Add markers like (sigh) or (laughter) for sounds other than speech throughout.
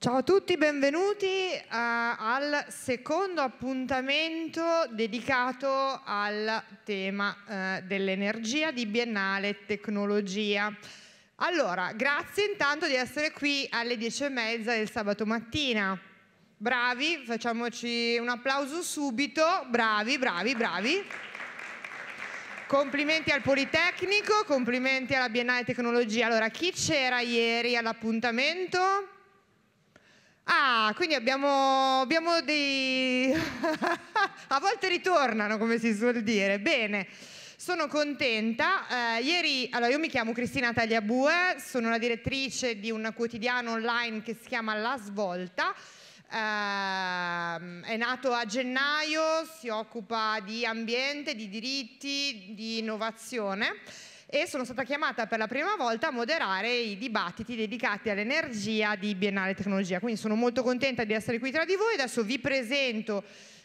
Ciao a tutti, benvenuti uh, al secondo appuntamento dedicato al tema uh, dell'energia di Biennale Tecnologia. Allora, grazie intanto di essere qui alle dieci e mezza del sabato mattina. Bravi, facciamoci un applauso subito. Bravi, bravi, bravi. Complimenti al Politecnico, complimenti alla Biennale Tecnologia. Allora, chi c'era ieri all'appuntamento? Ah, quindi abbiamo, abbiamo dei... (laughs) a volte ritornano, come si suol dire. Bene, sono contenta. Eh, ieri, allora io mi chiamo Cristina Tagliabue, sono la direttrice di un quotidiano online che si chiama La Svolta. Eh, è nato a gennaio, si occupa di ambiente, di diritti, di innovazione e sono stata chiamata per la prima volta a moderare i dibattiti dedicati all'energia di Biennale Tecnologia. Quindi sono molto contenta di essere qui tra di voi. Adesso vi presento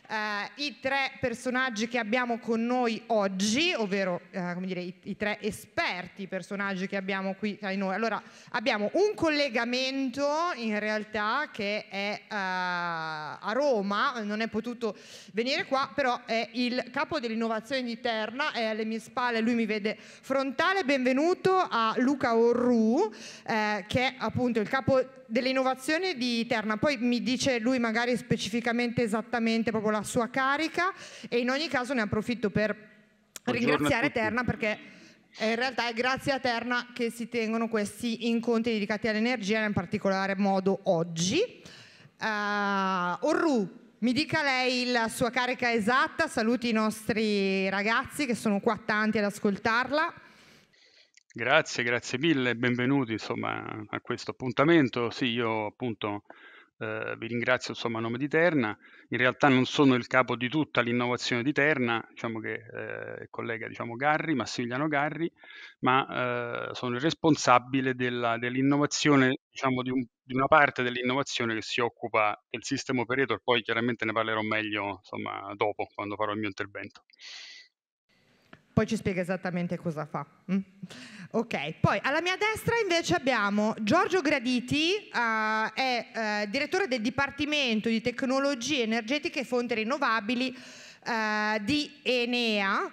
eh, I tre personaggi che abbiamo con noi oggi, ovvero eh, dire, i, i, tre esperti personaggi che abbiamo qui tra noi. Allora, abbiamo un collegamento in realtà che è eh, a Roma, non è potuto venire qua, però è il capo dell'innovazione di Terna, è alle mie spalle, lui mi vede frontale. Benvenuto a Luca Orru, eh, che è appunto il capo dell'innovazione di Terna. Poi mi dice lui magari specificamente esattamente proprio la sua carica e in ogni caso ne approfitto per Buongiorno ringraziare Terna perché eh, in realtà è grazie a Terna che si tengono questi incontri dedicati all'energia, in particolare modo oggi. Uh, Orru, mi dica lei la sua carica esatta, saluti i nostri ragazzi che sono qua tanti ad ascoltarla. Grazie, grazie mille, benvenuti insomma, a questo appuntamento. Sì, io appunto eh, vi ringrazio insomma a nome di Terna, in realtà non sono il capo di tutta l'innovazione di Terna, diciamo che eh, collega diciamo, Garri, Massimiliano Garri, ma eh, sono il responsabile della, dell'innovazione, diciamo di, un, di, una parte dell'innovazione che si occupa del sistema operator, poi chiaramente ne parlerò meglio insomma dopo quando farò il mio intervento poi ci spiega esattamente cosa fa. Mm? Ok, poi alla mia destra invece abbiamo Giorgio Graditi, uh, è uh, direttore del Dipartimento di Tecnologie Energetiche e Fonti Rinnovabili uh, di Enea,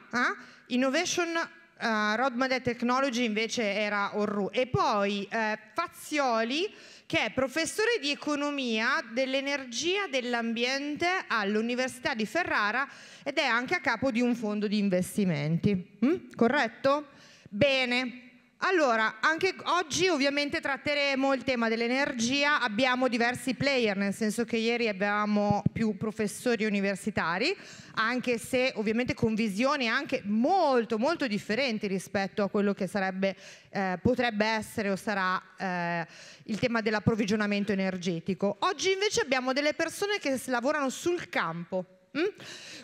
Innovation uh, Roadmap Technology invece era Orru, e poi Fazioli che è professore di economia dell'energia dell'ambiente all'Università di Ferrara ed è anche a capo di un fondo di investimenti. Mm? Corretto? Bene. Allora, anche oggi ovviamente tratteremo il tema dell'energia, abbiamo diversi player, nel senso che ieri abbiamo più professori universitari, anche se ovviamente con visioni anche molto molto differenti rispetto a quello che sarebbe, eh, potrebbe essere o sarà eh, il tema dell'approvvigionamento energetico. Oggi invece abbiamo delle persone che lavorano sul campo, Mm?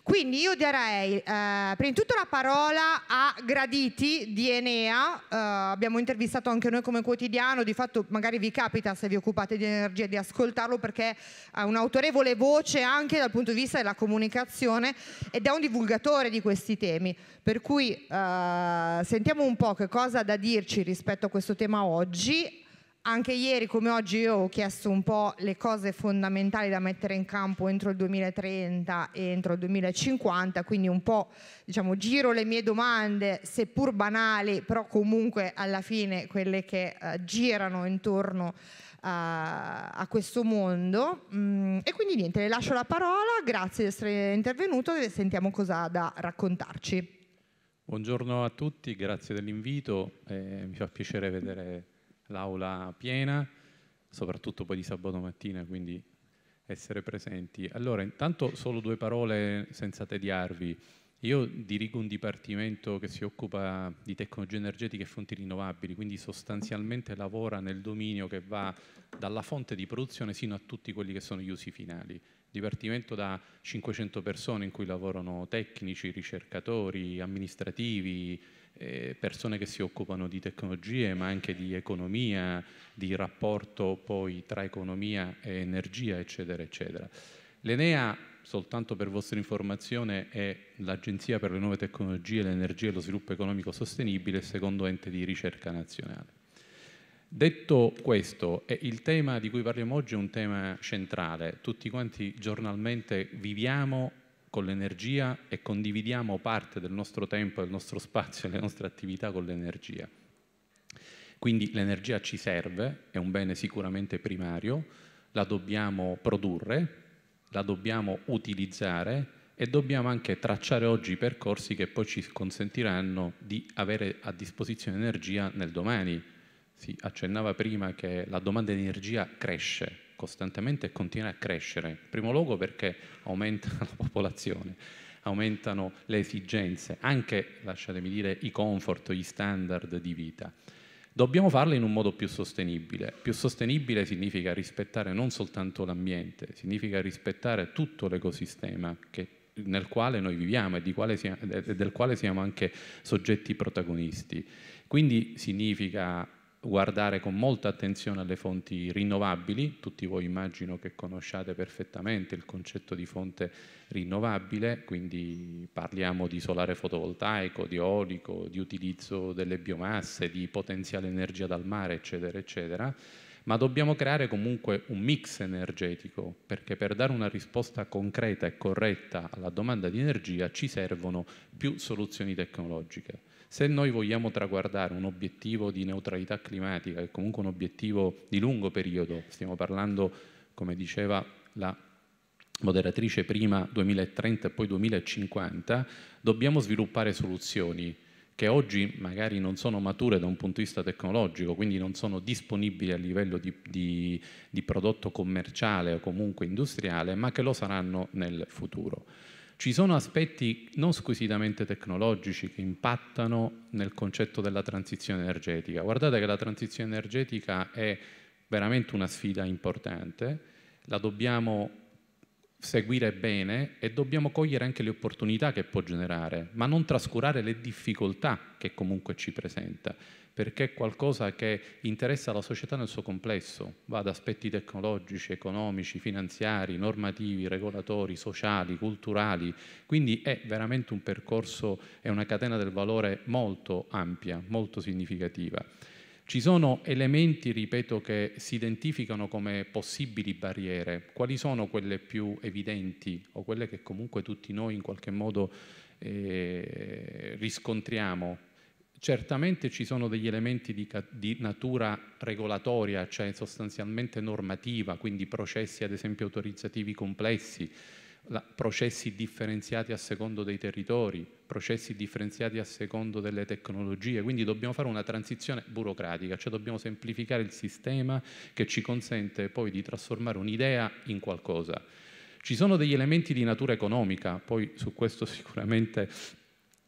Quindi io darei eh, prima di tutto la parola a Graditi di Enea, eh, abbiamo intervistato anche noi come quotidiano, di fatto magari vi capita se vi occupate di energia di ascoltarlo perché ha un'autorevole voce anche dal punto di vista della comunicazione ed è un divulgatore di questi temi, per cui eh, sentiamo un po' che cosa ha da dirci rispetto a questo tema oggi anche ieri come oggi io ho chiesto un po' le cose fondamentali da mettere in campo entro il 2030 e entro il 2050, quindi un po' diciamo, giro le mie domande, seppur banali, però comunque alla fine quelle che eh, girano intorno a, eh, a questo mondo. Mm, e quindi niente, le lascio la parola, grazie di essere intervenuto e sentiamo cosa ha da raccontarci. Buongiorno a tutti, grazie dell'invito, eh, mi fa piacere vedere l'aula piena, soprattutto poi di sabato mattina, quindi essere presenti. Allora, intanto solo due parole senza tediarvi. Io dirigo un dipartimento che si occupa di tecnologie energetiche e fonti rinnovabili, quindi sostanzialmente lavora nel dominio che va dalla fonte di produzione sino a tutti quelli che sono gli usi finali. Dipartimento da 500 persone in cui lavorano tecnici, ricercatori, amministrativi, eh, persone che si occupano di tecnologie, ma anche di economia, di rapporto poi tra economia e energia, eccetera, eccetera. L'Enea, soltanto per vostra informazione, è l'Agenzia per le nuove tecnologie, l'energia e lo sviluppo economico sostenibile, secondo ente di ricerca nazionale. Detto questo, il tema di cui parliamo oggi è un tema centrale. Tutti quanti giornalmente viviamo con l'energia e condividiamo parte del nostro tempo, del nostro (laughs) spazio e le nostre attività con l'energia. Quindi l'energia ci serve, è un bene sicuramente primario, la dobbiamo produrre, la dobbiamo utilizzare e dobbiamo anche tracciare oggi i percorsi che poi ci consentiranno di avere a disposizione energia nel domani. Si accennava prima che la domanda di energia cresce, costantemente e continua a crescere. In primo luogo perché aumenta (laughs) la popolazione, aumentano le esigenze, anche, lasciatemi dire, i comfort, gli standard di vita. Dobbiamo farlo in un modo più sostenibile. Più sostenibile significa rispettare non soltanto l'ambiente, significa rispettare tutto l'ecosistema che, nel quale noi viviamo e, quale siamo, e del quale siamo anche soggetti protagonisti. Quindi significa guardare con molta attenzione alle fonti rinnovabili, tutti voi immagino che conosciate perfettamente il concetto di fonte rinnovabile, quindi parliamo di solare fotovoltaico, di eolico, di utilizzo delle biomasse, di potenziale energia dal mare, eccetera, eccetera, ma dobbiamo creare comunque un mix energetico, perché per dare una risposta concreta e corretta alla domanda di energia ci servono più soluzioni tecnologiche. Se noi vogliamo traguardare un obiettivo di neutralità climatica, che è comunque un obiettivo di lungo periodo, stiamo parlando, come diceva la moderatrice prima 2030 e poi 2050, dobbiamo sviluppare soluzioni che oggi magari non sono mature da un punto di vista tecnologico, quindi non sono disponibili a livello di, di, di prodotto commerciale o comunque industriale, ma che lo saranno nel futuro. Ci sono aspetti non squisitamente tecnologici che impattano nel concetto della transizione energetica. Guardate che la transizione energetica è veramente una sfida importante, la dobbiamo seguire bene e dobbiamo cogliere anche le opportunità che può generare, ma non trascurare le difficoltà che comunque ci presenta perché è qualcosa che interessa la società nel suo complesso, va da aspetti tecnologici, economici, finanziari, normativi, regolatori, sociali, culturali, quindi è veramente un percorso, e una catena del valore molto ampia, molto significativa. Ci sono elementi, ripeto, che si identificano come possibili barriere. Quali sono quelle più evidenti o quelle che comunque tutti noi in qualche modo eh, riscontriamo Certamente ci sono degli elementi di, di, natura regolatoria, cioè sostanzialmente normativa, quindi processi ad esempio autorizzativi complessi, la, processi differenziati a secondo dei territori, processi differenziati a secondo delle tecnologie, quindi dobbiamo fare una transizione burocratica, cioè dobbiamo semplificare il sistema che ci consente poi di trasformare un'idea in qualcosa. Ci sono degli elementi di natura economica, poi su questo (laughs) sicuramente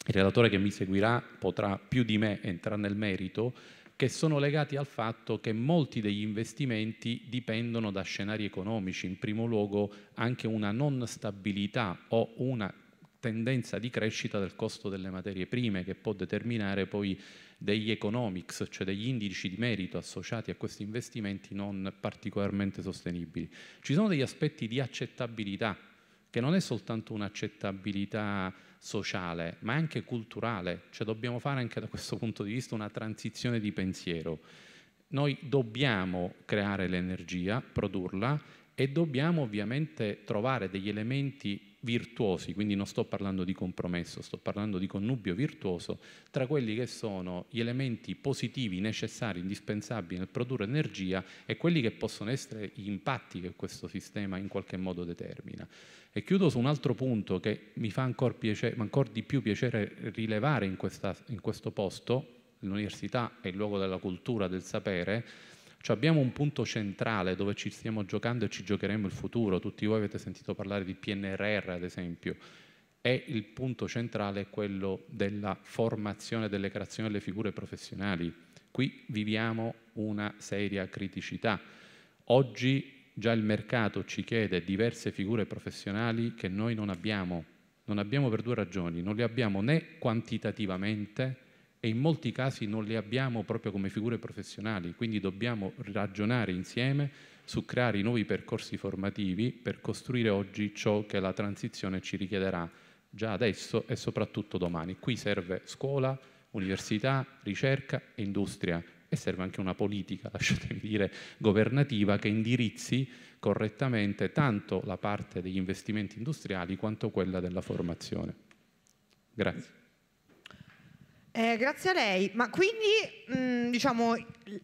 il relatore che mi seguirà potrà più di me entrare nel merito, che sono legati al fatto che molti degli investimenti dipendono da scenari economici, in primo luogo anche una non stabilità o una tendenza di crescita del costo delle materie prime che può determinare poi degli economics, cioè degli indici di merito associati a questi investimenti non particolarmente sostenibili. Ci sono degli aspetti di accettabilità, che non è soltanto un'accettabilità sociale, ma anche culturale, cioè dobbiamo fare anche da questo punto di vista una transizione di pensiero. Noi dobbiamo creare l'energia, produrla e dobbiamo ovviamente trovare degli elementi virtuosi, quindi non sto parlando di compromesso, sto parlando di connubio virtuoso, tra quelli che sono gli elementi positivi necessari, indispensabili nel produrre energia e quelli che possono essere gli impatti che questo sistema in qualche modo determina. E chiudo su un altro punto che mi fa ancora piacere, ancor di più piacere rilevare in, questa, in questo posto, l'università è il luogo della cultura, del sapere, cioè abbiamo un punto centrale dove ci stiamo giocando e ci giocheremo il futuro. Tutti voi avete sentito parlare di PNRR, ad esempio. E il punto centrale è quello della formazione, delle creazioni delle figure professionali. Qui viviamo una seria criticità. Oggi già il mercato ci chiede diverse figure professionali che noi non abbiamo. Non abbiamo per due ragioni, non le abbiamo né quantitativamente e in molti casi non le abbiamo proprio come figure professionali, quindi dobbiamo ragionare insieme su creare i nuovi percorsi formativi per costruire oggi ciò che la transizione ci richiederà già adesso e soprattutto domani. Qui serve scuola, università, ricerca e industria, e serve anche una politica, (laughs) lasciatemi dire, governativa che indirizzi correttamente tanto la parte degli investimenti industriali quanto quella della formazione. Grazie. Eh, grazie a lei, ma quindi mh, mm, diciamo,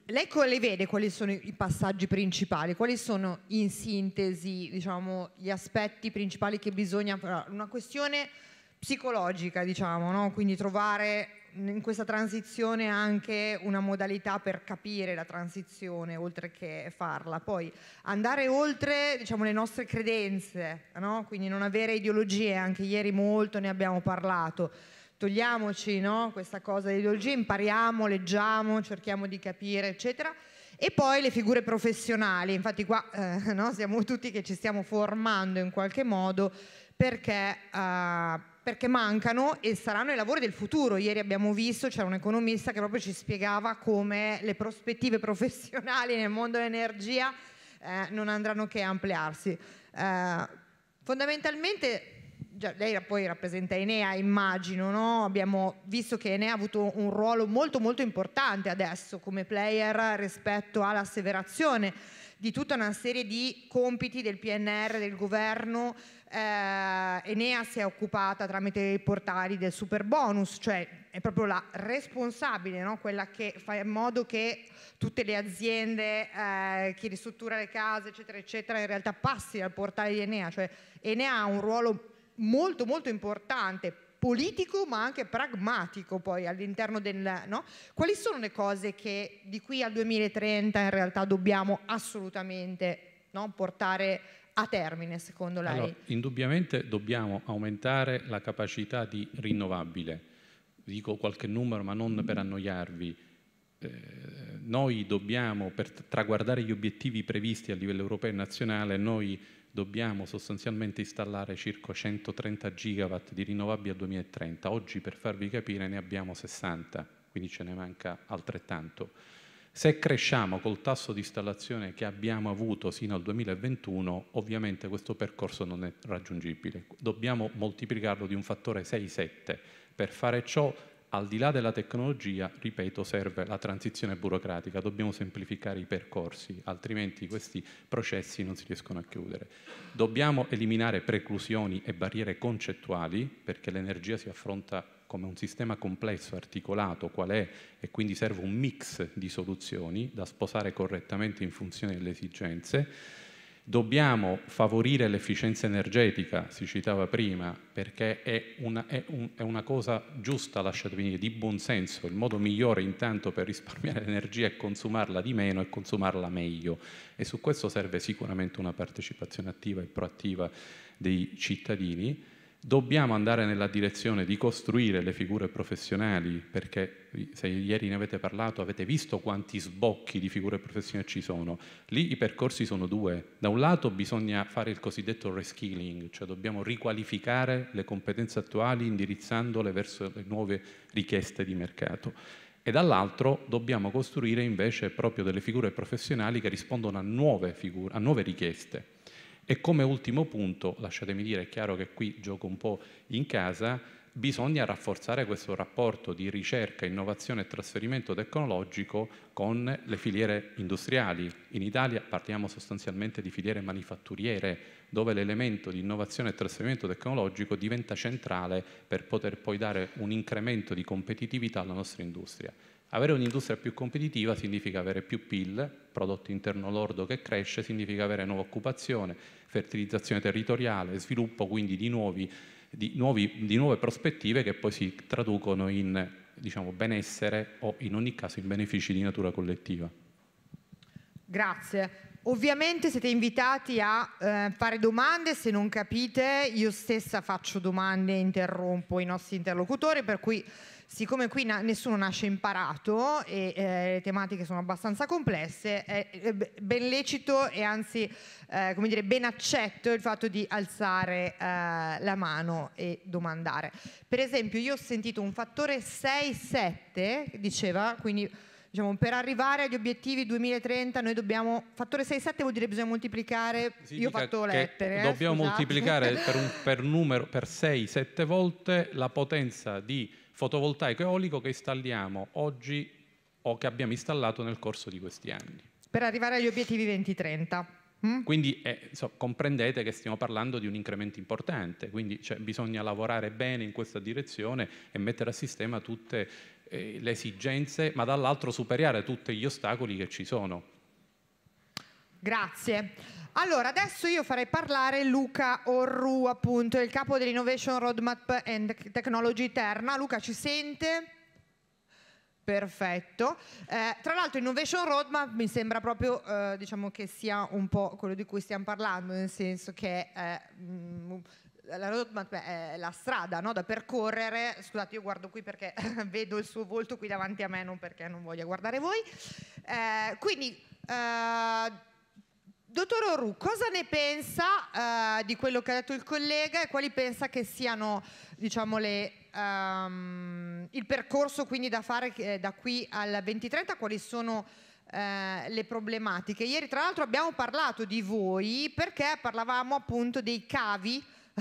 lei le vede quali sono i passaggi principali, quali sono in sintesi diciamo, gli aspetti principali che bisogna, una questione psicologica diciamo, no? quindi trovare in questa transizione anche una modalità per capire la transizione oltre che farla. Poi andare oltre diciamo, le nostre credenze, no? quindi non avere ideologie, anche ieri molto ne abbiamo parlato. Togliamoci no? questa cosa di ideologie, impariamo, leggiamo, cerchiamo di capire, eccetera. E poi le figure professionali, infatti qua eh, no? siamo tutti che ci stiamo formando in qualche modo perché... Eh, perché mancano e saranno i lavori del futuro. Ieri abbiamo visto, c'era un economista che proprio ci spiegava come le prospettive professionali nel mondo dell'energia eh, non andranno che a ampliarsi. Eh, fondamentalmente lei poi rappresenta Enea, immagino, no? abbiamo visto che Enea ha avuto un ruolo molto molto importante adesso come player rispetto all'asseverazione di tutta una serie di compiti del PNR, del governo, eh, Enea si è occupata tramite i portali del super bonus, cioè è proprio la responsabile, no? quella che fa in modo che tutte le aziende, eh, chi ristruttura le case, eccetera, eccetera, in realtà passi dal portale di Enea. Cioè Enea ha un ruolo molto, molto importante politico ma anche pragmatico poi all'interno del... No? Quali sono le cose che di qui al 2030 in realtà dobbiamo assolutamente no? portare a termine, secondo lei? Allora, indubbiamente dobbiamo aumentare la capacità di rinnovabile. Dico qualche numero, ma non per annoiarvi. Eh, noi dobbiamo, per traguardare gli obiettivi previsti a livello europeo e nazionale, noi dobbiamo sostanzialmente installare circa 130 gigawatt di rinnovabili al 2030. Oggi, per farvi capire, ne abbiamo 60, quindi ce ne manca altrettanto. Se cresciamo col tasso di installazione che abbiamo avuto sino al 2021, ovviamente questo percorso non è raggiungibile. Dobbiamo moltiplicarlo di un fattore 6-7. Per fare ciò, al di là della tecnologia, ripeto, serve la transizione burocratica, dobbiamo semplificare i percorsi, altrimenti questi processi non si riescono a chiudere. Dobbiamo eliminare preclusioni e barriere concettuali, perché l'energia si affronta come un sistema complesso, articolato, qual è, e quindi serve un mix di soluzioni da sposare correttamente in funzione delle esigenze. Dobbiamo favorire l'efficienza energetica, si citava prima, perché è una, è un, è una cosa giusta, lasciatemi dire, di buon senso. Il modo migliore intanto per risparmiare (laughs) energia è consumarla di meno e consumarla meglio. E su questo serve sicuramente una partecipazione attiva e proattiva dei cittadini dobbiamo andare nella direzione di costruire le figure professionali, perché se ieri ne avete parlato avete visto quanti sbocchi di figure professionali ci sono. Lì i percorsi sono due. Da un lato bisogna fare il cosiddetto reskilling, cioè dobbiamo riqualificare le competenze attuali indirizzandole verso le nuove richieste di mercato. E dall'altro dobbiamo costruire invece proprio delle figure professionali che rispondono a nuove, figure, a nuove richieste e come ultimo punto, lasciatemi dire, è chiaro che qui gioco un po' in casa, bisogna rafforzare questo rapporto di ricerca, innovazione e trasferimento tecnologico con le filiere industriali. In Italia parliamo sostanzialmente di filiere manifatturiere, dove l'elemento di innovazione e trasferimento tecnologico diventa centrale per poter poi dare un incremento di competitività alla nostra industria. Avere un'industria più competitiva significa avere più PIL, prodotto interno lordo che cresce, significa avere nuova occupazione, fertilizzazione territoriale, sviluppo quindi di, nuovi, di, nuovi, di nuove prospettive che poi si traducono in diciamo, benessere o in ogni caso in benefici di natura collettiva. Grazie. Ovviamente siete invitati a eh, fare domande, se non capite io stessa faccio domande e interrompo i nostri interlocutori, per cui siccome qui na nessuno nasce imparato e eh, le tematiche sono abbastanza complesse, è ben lecito e anzi eh, come dire, ben accetto il fatto di alzare eh, la mano e domandare. Per esempio io ho sentito un fattore 6-7, diceva, quindi diciamo, per arrivare agli obiettivi 2030 noi dobbiamo, fattore 6-7 vuol dire bisogna moltiplicare, si io ho fatto lettere. Eh, dobbiamo scusate. moltiplicare per, un, per, numero, per 6-7 volte la potenza di fotovoltaico e eolico che installiamo oggi o che abbiamo installato nel corso di questi anni. Per arrivare agli obiettivi 2030. Mm? Quindi eh, so, comprendete che stiamo parlando di un incremento importante, quindi cioè, bisogna lavorare bene in questa direzione e mettere a sistema tutte eh, le esigenze, ma dall'altro superare tutti gli ostacoli che ci sono. Grazie. Allora, adesso io farei parlare Luca Orru, appunto, il capo dell'Innovation Roadmap and Technology Terna. Luca, ci sente? Perfetto. Eh, tra l'altro Innovation Roadmap mi sembra proprio eh, diciamo che sia un po' quello di cui stiamo parlando, nel senso che eh, mh, mm, la roadmap è la strada no? da percorrere, scusate io guardo qui perché (laughs) vedo il suo volto qui davanti a me, non perché non voglia guardare voi, eh, quindi eh, Dottor Oru, cosa ne pensa eh, di quello che ha detto il collega e quali pensa che siano diciamo, le, um, il percorso quindi da fare eh, da qui al 2030? Quali sono eh, le problematiche? Ieri tra l'altro abbiamo parlato di voi perché parlavamo appunto dei cavi (laughs)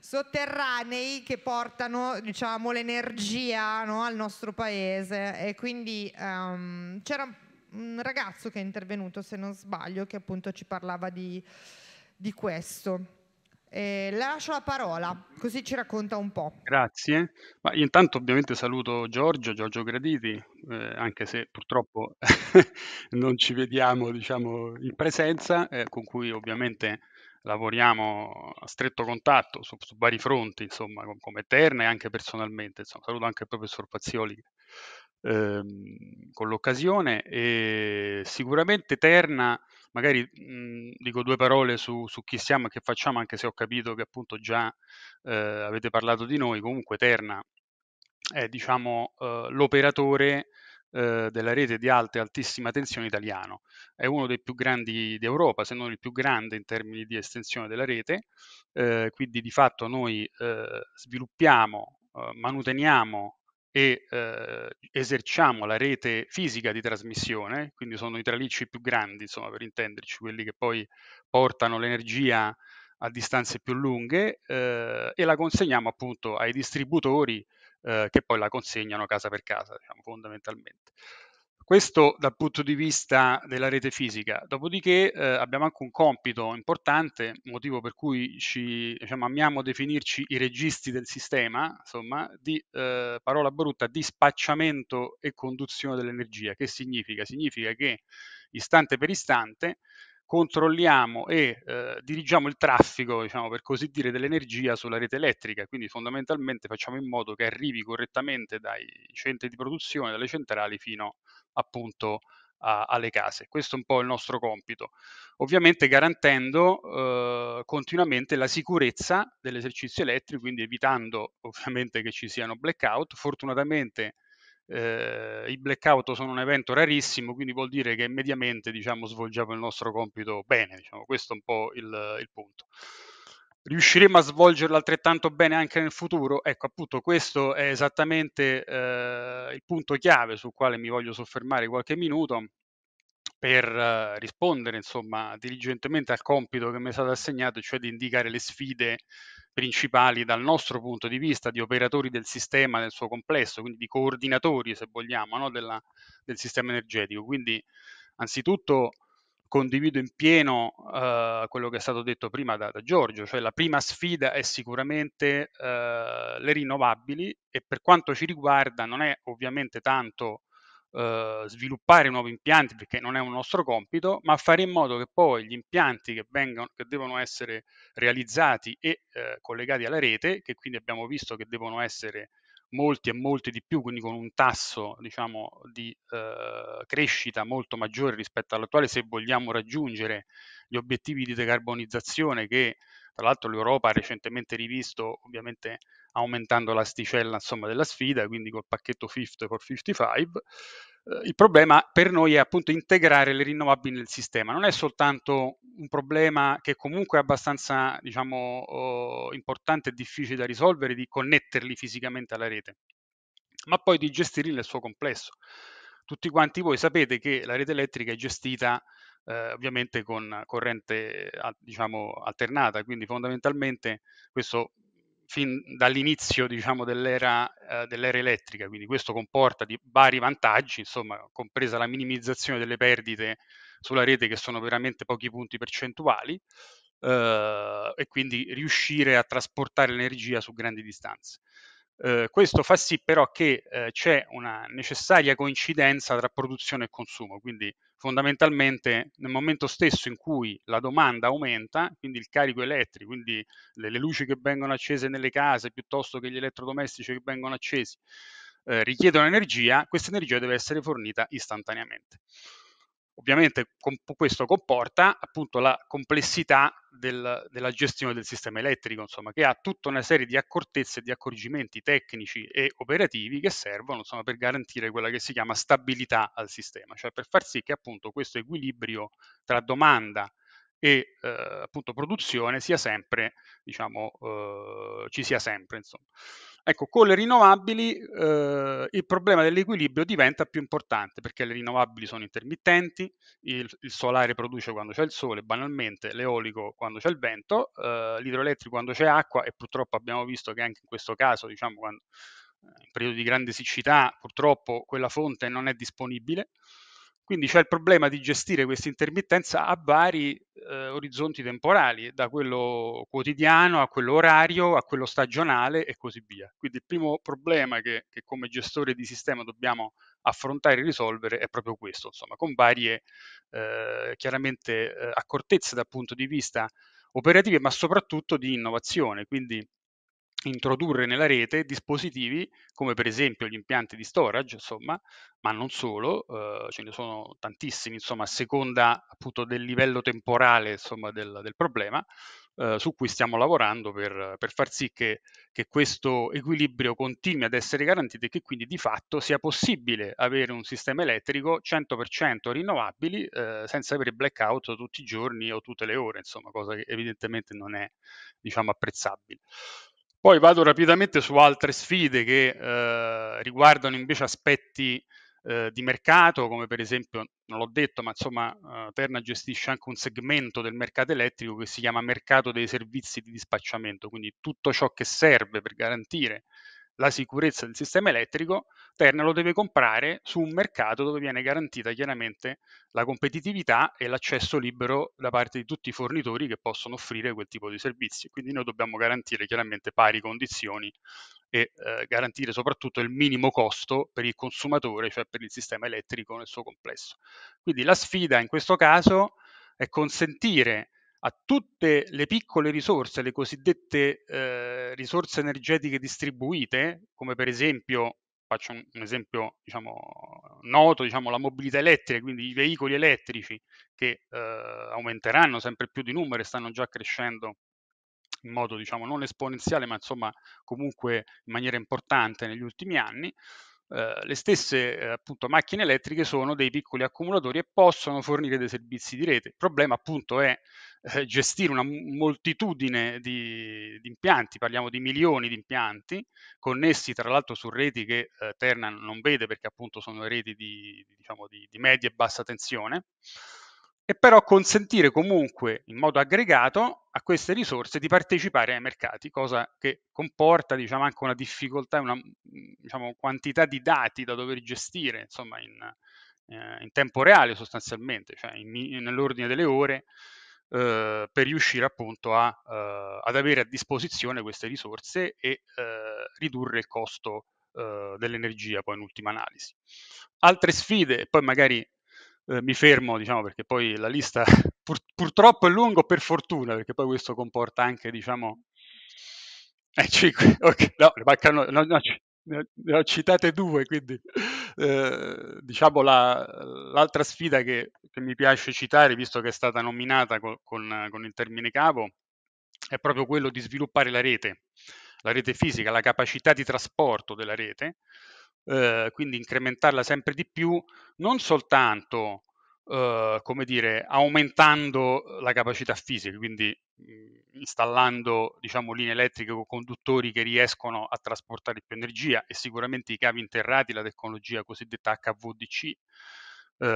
sotterranei che portano diciamo, l'energia no, al nostro paese e quindi um, c'era un ragazzo che è intervenuto, se non sbaglio, che appunto ci parlava di, di questo. Eh, lascio la parola, così ci racconta un po'. Grazie. Ma intanto ovviamente saluto Giorgio, Giorgio Graditi, eh, anche se purtroppo (laughs) non ci vediamo diciamo, in presenza, eh, con cui ovviamente lavoriamo a stretto contatto su, su vari fronti, insomma, come Terna e anche personalmente. Insomma, saluto anche il professor Pazzioli, Ehm, con l'occasione e sicuramente Terna, magari mh, mhmm, dico due parole su, su, chi siamo e che facciamo, anche se ho capito che appunto già eh, avete parlato di noi, comunque Terna è diciamo eh, l'operatore eh, della rete di alta e altissima tensione italiano. È uno dei più grandi d'Europa, se non il più grande in termini di estensione della rete, eh, quindi di fatto noi eh, sviluppiamo, eh, manuteniamo e eh, eserciamo la rete fisica di trasmissione, quindi sono i tralicci più grandi, insomma, per intenderci, quelli che poi portano l'energia a distanze più lunghe eh, e la consegniamo appunto ai distributori eh, che poi la consegnano casa per casa, diciamo, fondamentalmente. Questo dal punto di vista della rete fisica. Dopodiché eh, abbiamo anche un compito importante, motivo per cui ci diciamo, amiamo definirci i registi del sistema, insomma, di eh, parola brutta, di spacciamento e conduzione dell'energia. Che significa? Significa che istante per istante controlliamo e eh, dirigiamo il traffico, diciamo, per così dire, dell'energia sulla rete elettrica, quindi fondamentalmente facciamo in modo che arrivi correttamente dai centri di produzione, dalle centrali fino appunto alle case. Questo è un po' il nostro compito, ovviamente garantendo eh, continuamente la sicurezza dell'esercizio elettrico, quindi evitando ovviamente che ci siano blackout. Fortunatamente eh, i blackout sono un evento rarissimo, quindi vuol dire che mediamente diciamo, svolgiamo il nostro compito bene, diciamo. questo è un po' il, il punto riusciremo a svolgerlo altrettanto bene anche nel futuro? Ecco, appunto, questo è esattamente eh, il punto chiave sul quale mi voglio soffermare qualche minuto per eh, rispondere, insomma, diligentemente al compito che mi è stato assegnato, cioè di indicare le sfide principali dal nostro punto di vista di operatori del sistema nel suo complesso, quindi di coordinatori se vogliamo no? Della, del sistema energetico. Quindi anzitutto condivido in pieno eh, quello che è stato detto prima da, da, Giorgio, cioè la prima sfida è sicuramente eh, le rinnovabili e per quanto ci riguarda non è ovviamente tanto Uhm, sviluppare nuovi impianti perché non è un nostro compito, ma fare in modo che poi gli impianti che, vengono, che devono essere realizzati e eh, collegati alla rete, che quindi abbiamo visto che devono essere molti e molti di più, quindi con un tasso diciamo, di eh, crescita molto maggiore rispetto all'attuale se vogliamo raggiungere gli obiettivi di decarbonizzazione che tra l'altro l'Europa ha recentemente rivisto, ovviamente aumentando l'asticella insomma, della sfida, quindi col pacchetto 50 for 55. Eh, il problema per noi è appunto integrare le rinnovabili nel sistema. Non è soltanto un problema che comunque è abbastanza diciamo, eh, importante e difficile da risolvere, di connetterli fisicamente alla rete, ma poi di gestirli nel suo complesso. Tutti quanti voi sapete che la rete elettrica è gestita eh, ovviamente con corrente diciamo, alternata, quindi fondamentalmente questo fin dall'inizio diciamo, dell'era, eh, dell'era, elettrica, quindi questo comporta di vari vantaggi, insomma, compresa la minimizzazione delle perdite sulla rete che sono veramente pochi punti percentuali eh, e quindi riuscire a trasportare l'energia su grandi distanze. Eh, questo fa sì però che eh, c'è una necessaria coincidenza tra produzione e consumo, quindi fondamentalmente nel momento stesso in cui la domanda aumenta, quindi il carico elettrico, quindi le, le luci che vengono accese nelle case piuttosto che gli elettrodomestici che vengono accesi, eh, richiedono energia, questa energia deve essere fornita istantaneamente. Ovviamente comp- questo comporta appunto la complessità del, della gestione del sistema elettrico, insomma, che ha tutta una serie di accortezze e di accorgimenti tecnici e operativi che servono insomma, per garantire quella che si chiama stabilità al sistema, cioè per far sì che appunto questo equilibrio tra domanda e eh, appunto produzione sia sempre, diciamo, eh, ci sia sempre. Insomma. Ecco, con le rinnovabili eh, il problema dell'equilibrio diventa più importante perché le rinnovabili sono intermittenti, il, il solare produce quando c'è il sole, banalmente, l'eolico quando c'è il vento, eh, l'idroelettrico quando c'è acqua e purtroppo abbiamo visto che anche in questo caso, diciamo, quando, eh, in periodo di grande siccità, purtroppo quella fonte non è disponibile quindi c'è il problema di gestire questa intermittenza a vari eh, orizzonti temporali, da quello quotidiano a quello orario, a quello stagionale e così via. Quindi il primo problema che, che come gestore di sistema dobbiamo affrontare e risolvere è proprio questo, insomma, con varie eh, chiaramente eh, accortezze dal punto di vista operativo, ma soprattutto di innovazione. Quindi introdurre nella rete dispositivi come per esempio gli impianti di storage, insomma, ma non solo, eh, ce ne sono tantissimi, insomma, a seconda appunto del livello temporale insomma, del, del problema, eh, su cui stiamo lavorando per, per far sì che, che, questo equilibrio continui ad essere garantito e che quindi di fatto sia possibile avere un sistema elettrico 100% rinnovabili eh, senza avere blackout tutti i giorni o tutte le ore, insomma, cosa che evidentemente non è diciamo, apprezzabile. Poi vado rapidamente su altre sfide che eh, riguardano invece aspetti eh, di mercato, come per esempio, non l'ho detto, ma insomma eh, Terna gestisce anche un segmento del mercato elettrico che si chiama mercato dei servizi di dispacciamento, quindi tutto ciò che serve per garantire la sicurezza del sistema elettrico, Terna lo deve comprare su un mercato dove viene garantita chiaramente la competitività e l'accesso libero da parte di tutti i fornitori che possono offrire quel tipo di servizi. Quindi noi dobbiamo garantire chiaramente pari condizioni e eh, garantire soprattutto il minimo costo per il consumatore, cioè per il sistema elettrico nel suo complesso. Quindi la sfida in questo caso è consentire a tutte le piccole risorse, le cosiddette eh, risorse energetiche distribuite, come per esempio, faccio un, un esempio diciamo, noto, diciamo, la mobilità elettrica, quindi i veicoli elettrici che eh, aumenteranno sempre più di numero e stanno già crescendo in modo diciamo non esponenziale ma insomma comunque in maniera importante negli ultimi anni eh, le stesse eh, appunto, macchine elettriche sono dei piccoli accumulatori e possono fornire dei servizi di rete. Il problema appunto è eh, gestire una moltitudine di, di, impianti, parliamo di milioni di impianti, connessi tra l'altro su reti che eh, Ternan non vede perché appunto sono reti di, diciamo, di, di media e bassa tensione e però consentire comunque in modo aggregato a queste risorse di partecipare ai mercati, cosa che comporta diciamo, anche una difficoltà, e una diciamo, quantità di dati da dover gestire insomma, in, eh, in tempo reale sostanzialmente, cioè in, nell'ordine delle ore, eh, per riuscire appunto a, eh, ad avere a disposizione queste risorse e eh, ridurre il costo eh, dell'energia poi in ultima analisi. Altre sfide, poi magari eh, mi fermo, diciamo, perché poi la lista (laughs) pur, purtroppo è lunga, per fortuna, perché poi questo comporta anche, diciamo, eh, 5, (laughs) okay, no, le mancano, no, no, ne ho citate due, quindi eh, diciamo la, l'altra sfida che, che, mi piace citare, visto che è stata nominata con, con, con il termine cavo, è proprio quello di sviluppare la rete, la rete fisica, la capacità di trasporto della rete, eh, quindi incrementarla sempre di più, non soltanto eh, come dire, aumentando la capacità fisica, quindi mm, installando diciamo, linee elettriche con conduttori che riescono a trasportare più energia e sicuramente i cavi interrati, la tecnologia cosiddetta HVDC, Uh,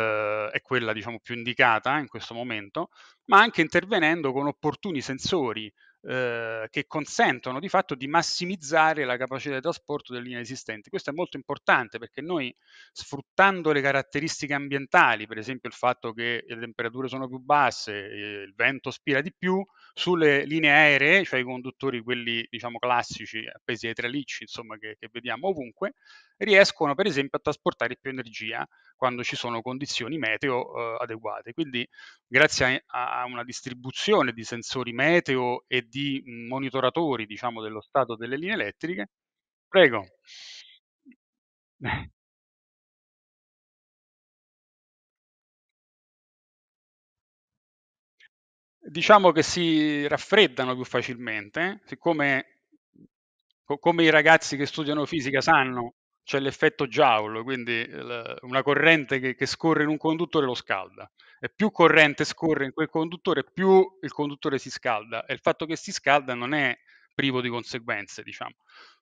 eh, è quella diciamo, più indicata in questo momento, ma anche intervenendo con opportuni sensori eh, che consentono di fatto di massimizzare la capacità di trasporto delle linee esistenti. Questo è molto importante perché noi sfruttando le caratteristiche ambientali, per esempio il fatto che le temperature sono più basse, eh, il vento spira di più, sulle linee aeree, cioè i conduttori, quelli diciamo classici appesi ai tralicci, insomma, che, che vediamo ovunque, riescono per esempio a trasportare più energia quando ci sono condizioni meteo eh, adeguate. Quindi grazie a, a, una distribuzione di sensori meteo e di monitoratori diciamo, dello stato delle linee elettriche, prego. (laughs) diciamo che si raffreddano più facilmente, siccome come i ragazzi che studiano fisica sanno c'è l'effetto Joule, quindi una corrente che, che, scorre in un conduttore lo scalda. E più corrente scorre in quel conduttore, più il conduttore si scalda. E il fatto che si scalda non è privo di conseguenze, diciamo,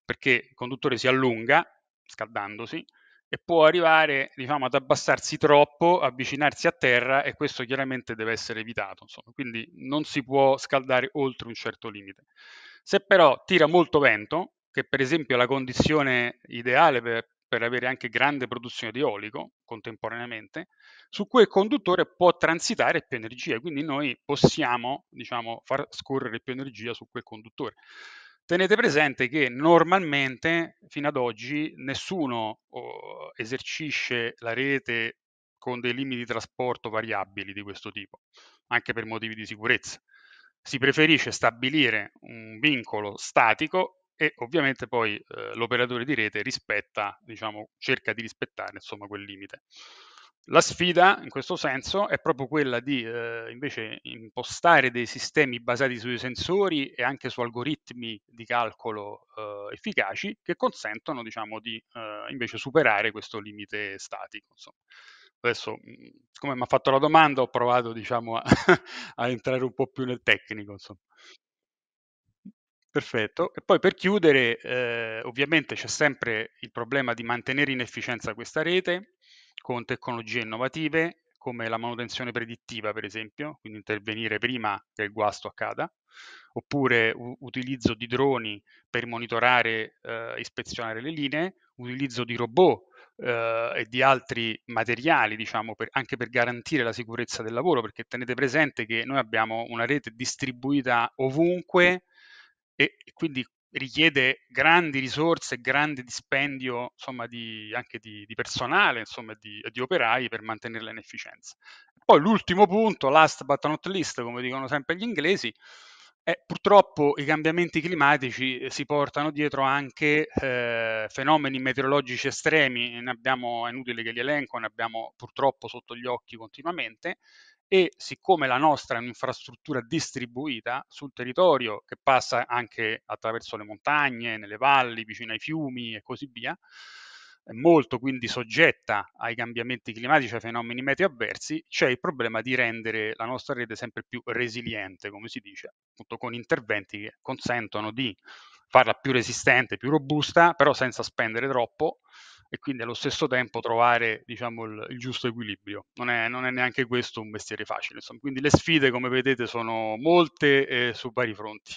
perché il conduttore si allunga, scaldandosi, e può arrivare diciamo, ad abbassarsi troppo, avvicinarsi a terra, e questo chiaramente deve essere evitato. Insomma. Quindi non si può scaldare oltre un certo limite. Se però tira molto vento, che per esempio è la condizione ideale per, per avere anche grande produzione di eolico contemporaneamente, su cui il conduttore può transitare più energia, quindi noi possiamo diciamo, far scorrere più energia su quel conduttore. Tenete presente che normalmente fino ad oggi nessuno oh, esercisce la rete con dei limiti di trasporto variabili di questo tipo, anche per motivi di sicurezza. Si preferisce stabilire un vincolo statico e ovviamente poi eh, l'operatore di rete rispetta, diciamo, cerca di rispettare insomma, quel limite. La sfida in questo senso è proprio quella di eh, invece impostare dei sistemi basati sui sensori e anche su algoritmi di calcolo eh, efficaci che consentono diciamo, di eh, invece superare questo limite statico. Insomma. Adesso, mm, come mi ha fatto la domanda, ho provato diciamo, a, (laughs) a, entrare un po' più nel tecnico. Insomma. Perfetto. E poi per chiudere, eh, ovviamente c'è sempre il problema di mantenere in efficienza questa rete con tecnologie innovative come la manutenzione predittiva, per esempio, quindi intervenire prima che il guasto accada, oppure u- utilizzo di droni per monitorare e eh, ispezionare le linee, utilizzo di robot eh, e di altri materiali, diciamo, per, anche per garantire la sicurezza del lavoro, perché tenete presente che noi abbiamo una rete distribuita ovunque e quindi richiede grandi risorse, grande dispendio insomma, di, anche di, di personale, insomma, di, di, operai per mantenerla in efficienza. Poi l'ultimo punto, last but not least, come dicono sempre gli inglesi, è purtroppo i cambiamenti climatici eh, si portano dietro anche eh, fenomeni meteorologici estremi, abbiamo, è inutile che li elenco, ne abbiamo purtroppo sotto gli occhi continuamente, e siccome la nostra è un'infrastruttura distribuita sul territorio che passa anche attraverso le montagne, nelle valli, vicino ai fiumi e così via, è molto quindi soggetta ai cambiamenti climatici, ai fenomeni meteo avversi, c'è il problema di rendere la nostra rete sempre più resiliente, come si dice, appunto con interventi che consentono di farla più resistente, più robusta, però senza spendere troppo, e quindi allo stesso tempo trovare diciamo, il, il, giusto equilibrio. Non è, non è, neanche questo un mestiere facile. Insomma. Quindi le sfide, come vedete, sono molte e eh, su vari fronti.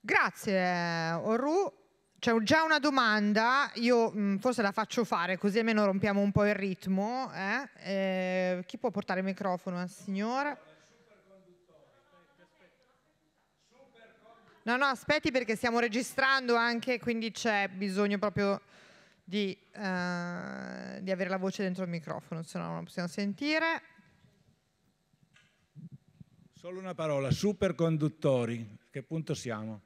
Grazie, Orru. C'è già una domanda, io mh, mm, forse la faccio fare così almeno rompiamo un po' il ritmo. Eh? Eh, chi può portare il microfono al signore? No, no, aspetti perché stiamo registrando anche, quindi c'è bisogno proprio di, uh, di avere la voce dentro il microfono, se no non possiamo sentire. Solo una parola, superconduttori, a che punto siamo?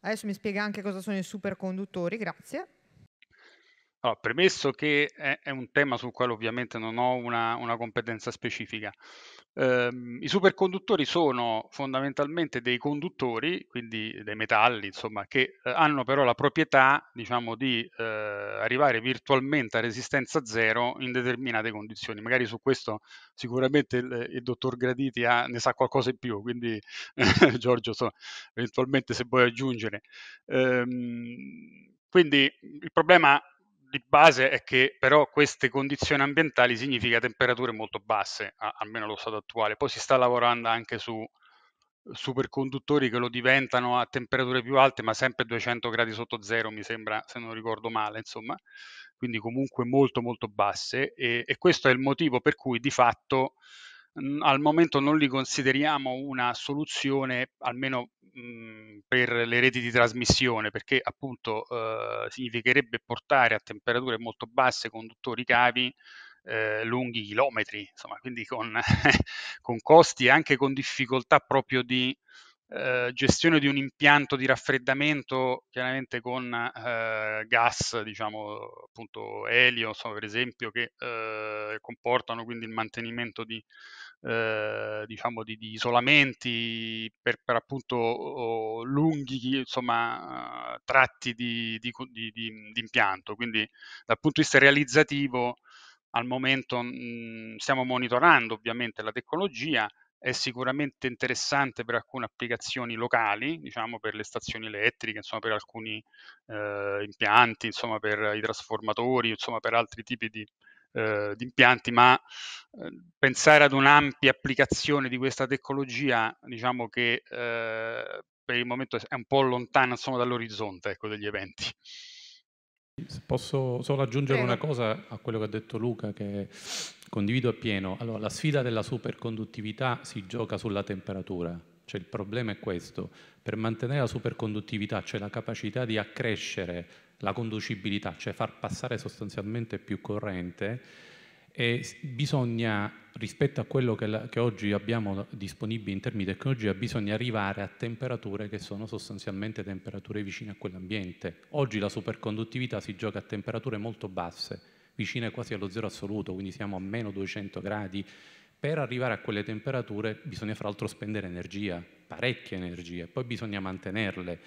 Adesso mi spiega anche cosa sono i superconduttori, grazie. Allora, premesso che è, è un tema sul quale ovviamente non ho una, una competenza specifica, ehm, i superconduttori sono fondamentalmente dei conduttori, quindi dei metalli, insomma, che eh, hanno però la proprietà, diciamo, di eh, arrivare virtualmente a resistenza zero in determinate condizioni. Magari su questo sicuramente il, il dottor Graditi ha, ne sa qualcosa in più, quindi (laughs) Giorgio, so, eventualmente se vuoi aggiungere. Ehm, quindi il problema di base è che però queste condizioni ambientali significa temperature molto basse, almeno allo stato attuale. Poi si sta lavorando anche su superconduttori che lo diventano a temperature più alte, ma sempre 200 gradi sotto zero, mi sembra, se non ricordo male, insomma, quindi comunque molto molto basse e, e questo è il motivo per cui di fatto Mhmm, al momento non li consideriamo una soluzione, almeno mhmm, per le reti di trasmissione, perché appunto eh, significherebbe portare a temperature molto basse conduttori cavi eh, uhm, lunghi chilometri, insomma, quindi con, (laughs) con costi e anche con difficoltà proprio di eh, gestione di un impianto di raffreddamento chiaramente con eh, gas, diciamo appunto elio so, per esempio, che eh, comportano quindi il mantenimento di, eh, diciamo di, di isolamenti per, per appunto lunghi insomma, tratti di, di impianto. Quindi dal punto di vista realizzativo al momento mh, mm, stiamo monitorando ovviamente la tecnologia è sicuramente interessante per alcune applicazioni locali, diciamo per le stazioni elettriche, insomma per alcuni eh, impianti, insomma per i trasformatori, insomma per altri tipi di, eh, di impianti, ma eh, pensare ad un'ampia applicazione di questa tecnologia, diciamo che eh, per il momento è un po' lontana insomma, dall'orizzonte ecco, degli eventi. Se posso solo aggiungere una cosa a quello che ha detto Luca, che condivido appieno. Allora, la sfida della superconduttività si gioca sulla temperatura. Cioè, il problema è questo. Per mantenere la superconduttività, cioè la capacità di accrescere la conducibilità, cioè far passare sostanzialmente più corrente, bisogna rispetto a quello che, la, che, oggi abbiamo disponibile in termini di tecnologia, bisogna arrivare a temperature che sono sostanzialmente temperature vicine a quell'ambiente. Oggi la superconduttività si gioca a temperature molto basse, vicine quasi allo zero assoluto, quindi siamo a meno 200 gradi. Per arrivare a quelle temperature bisogna fra l'altro spendere energia, parecchia energia, e poi bisogna mantenerle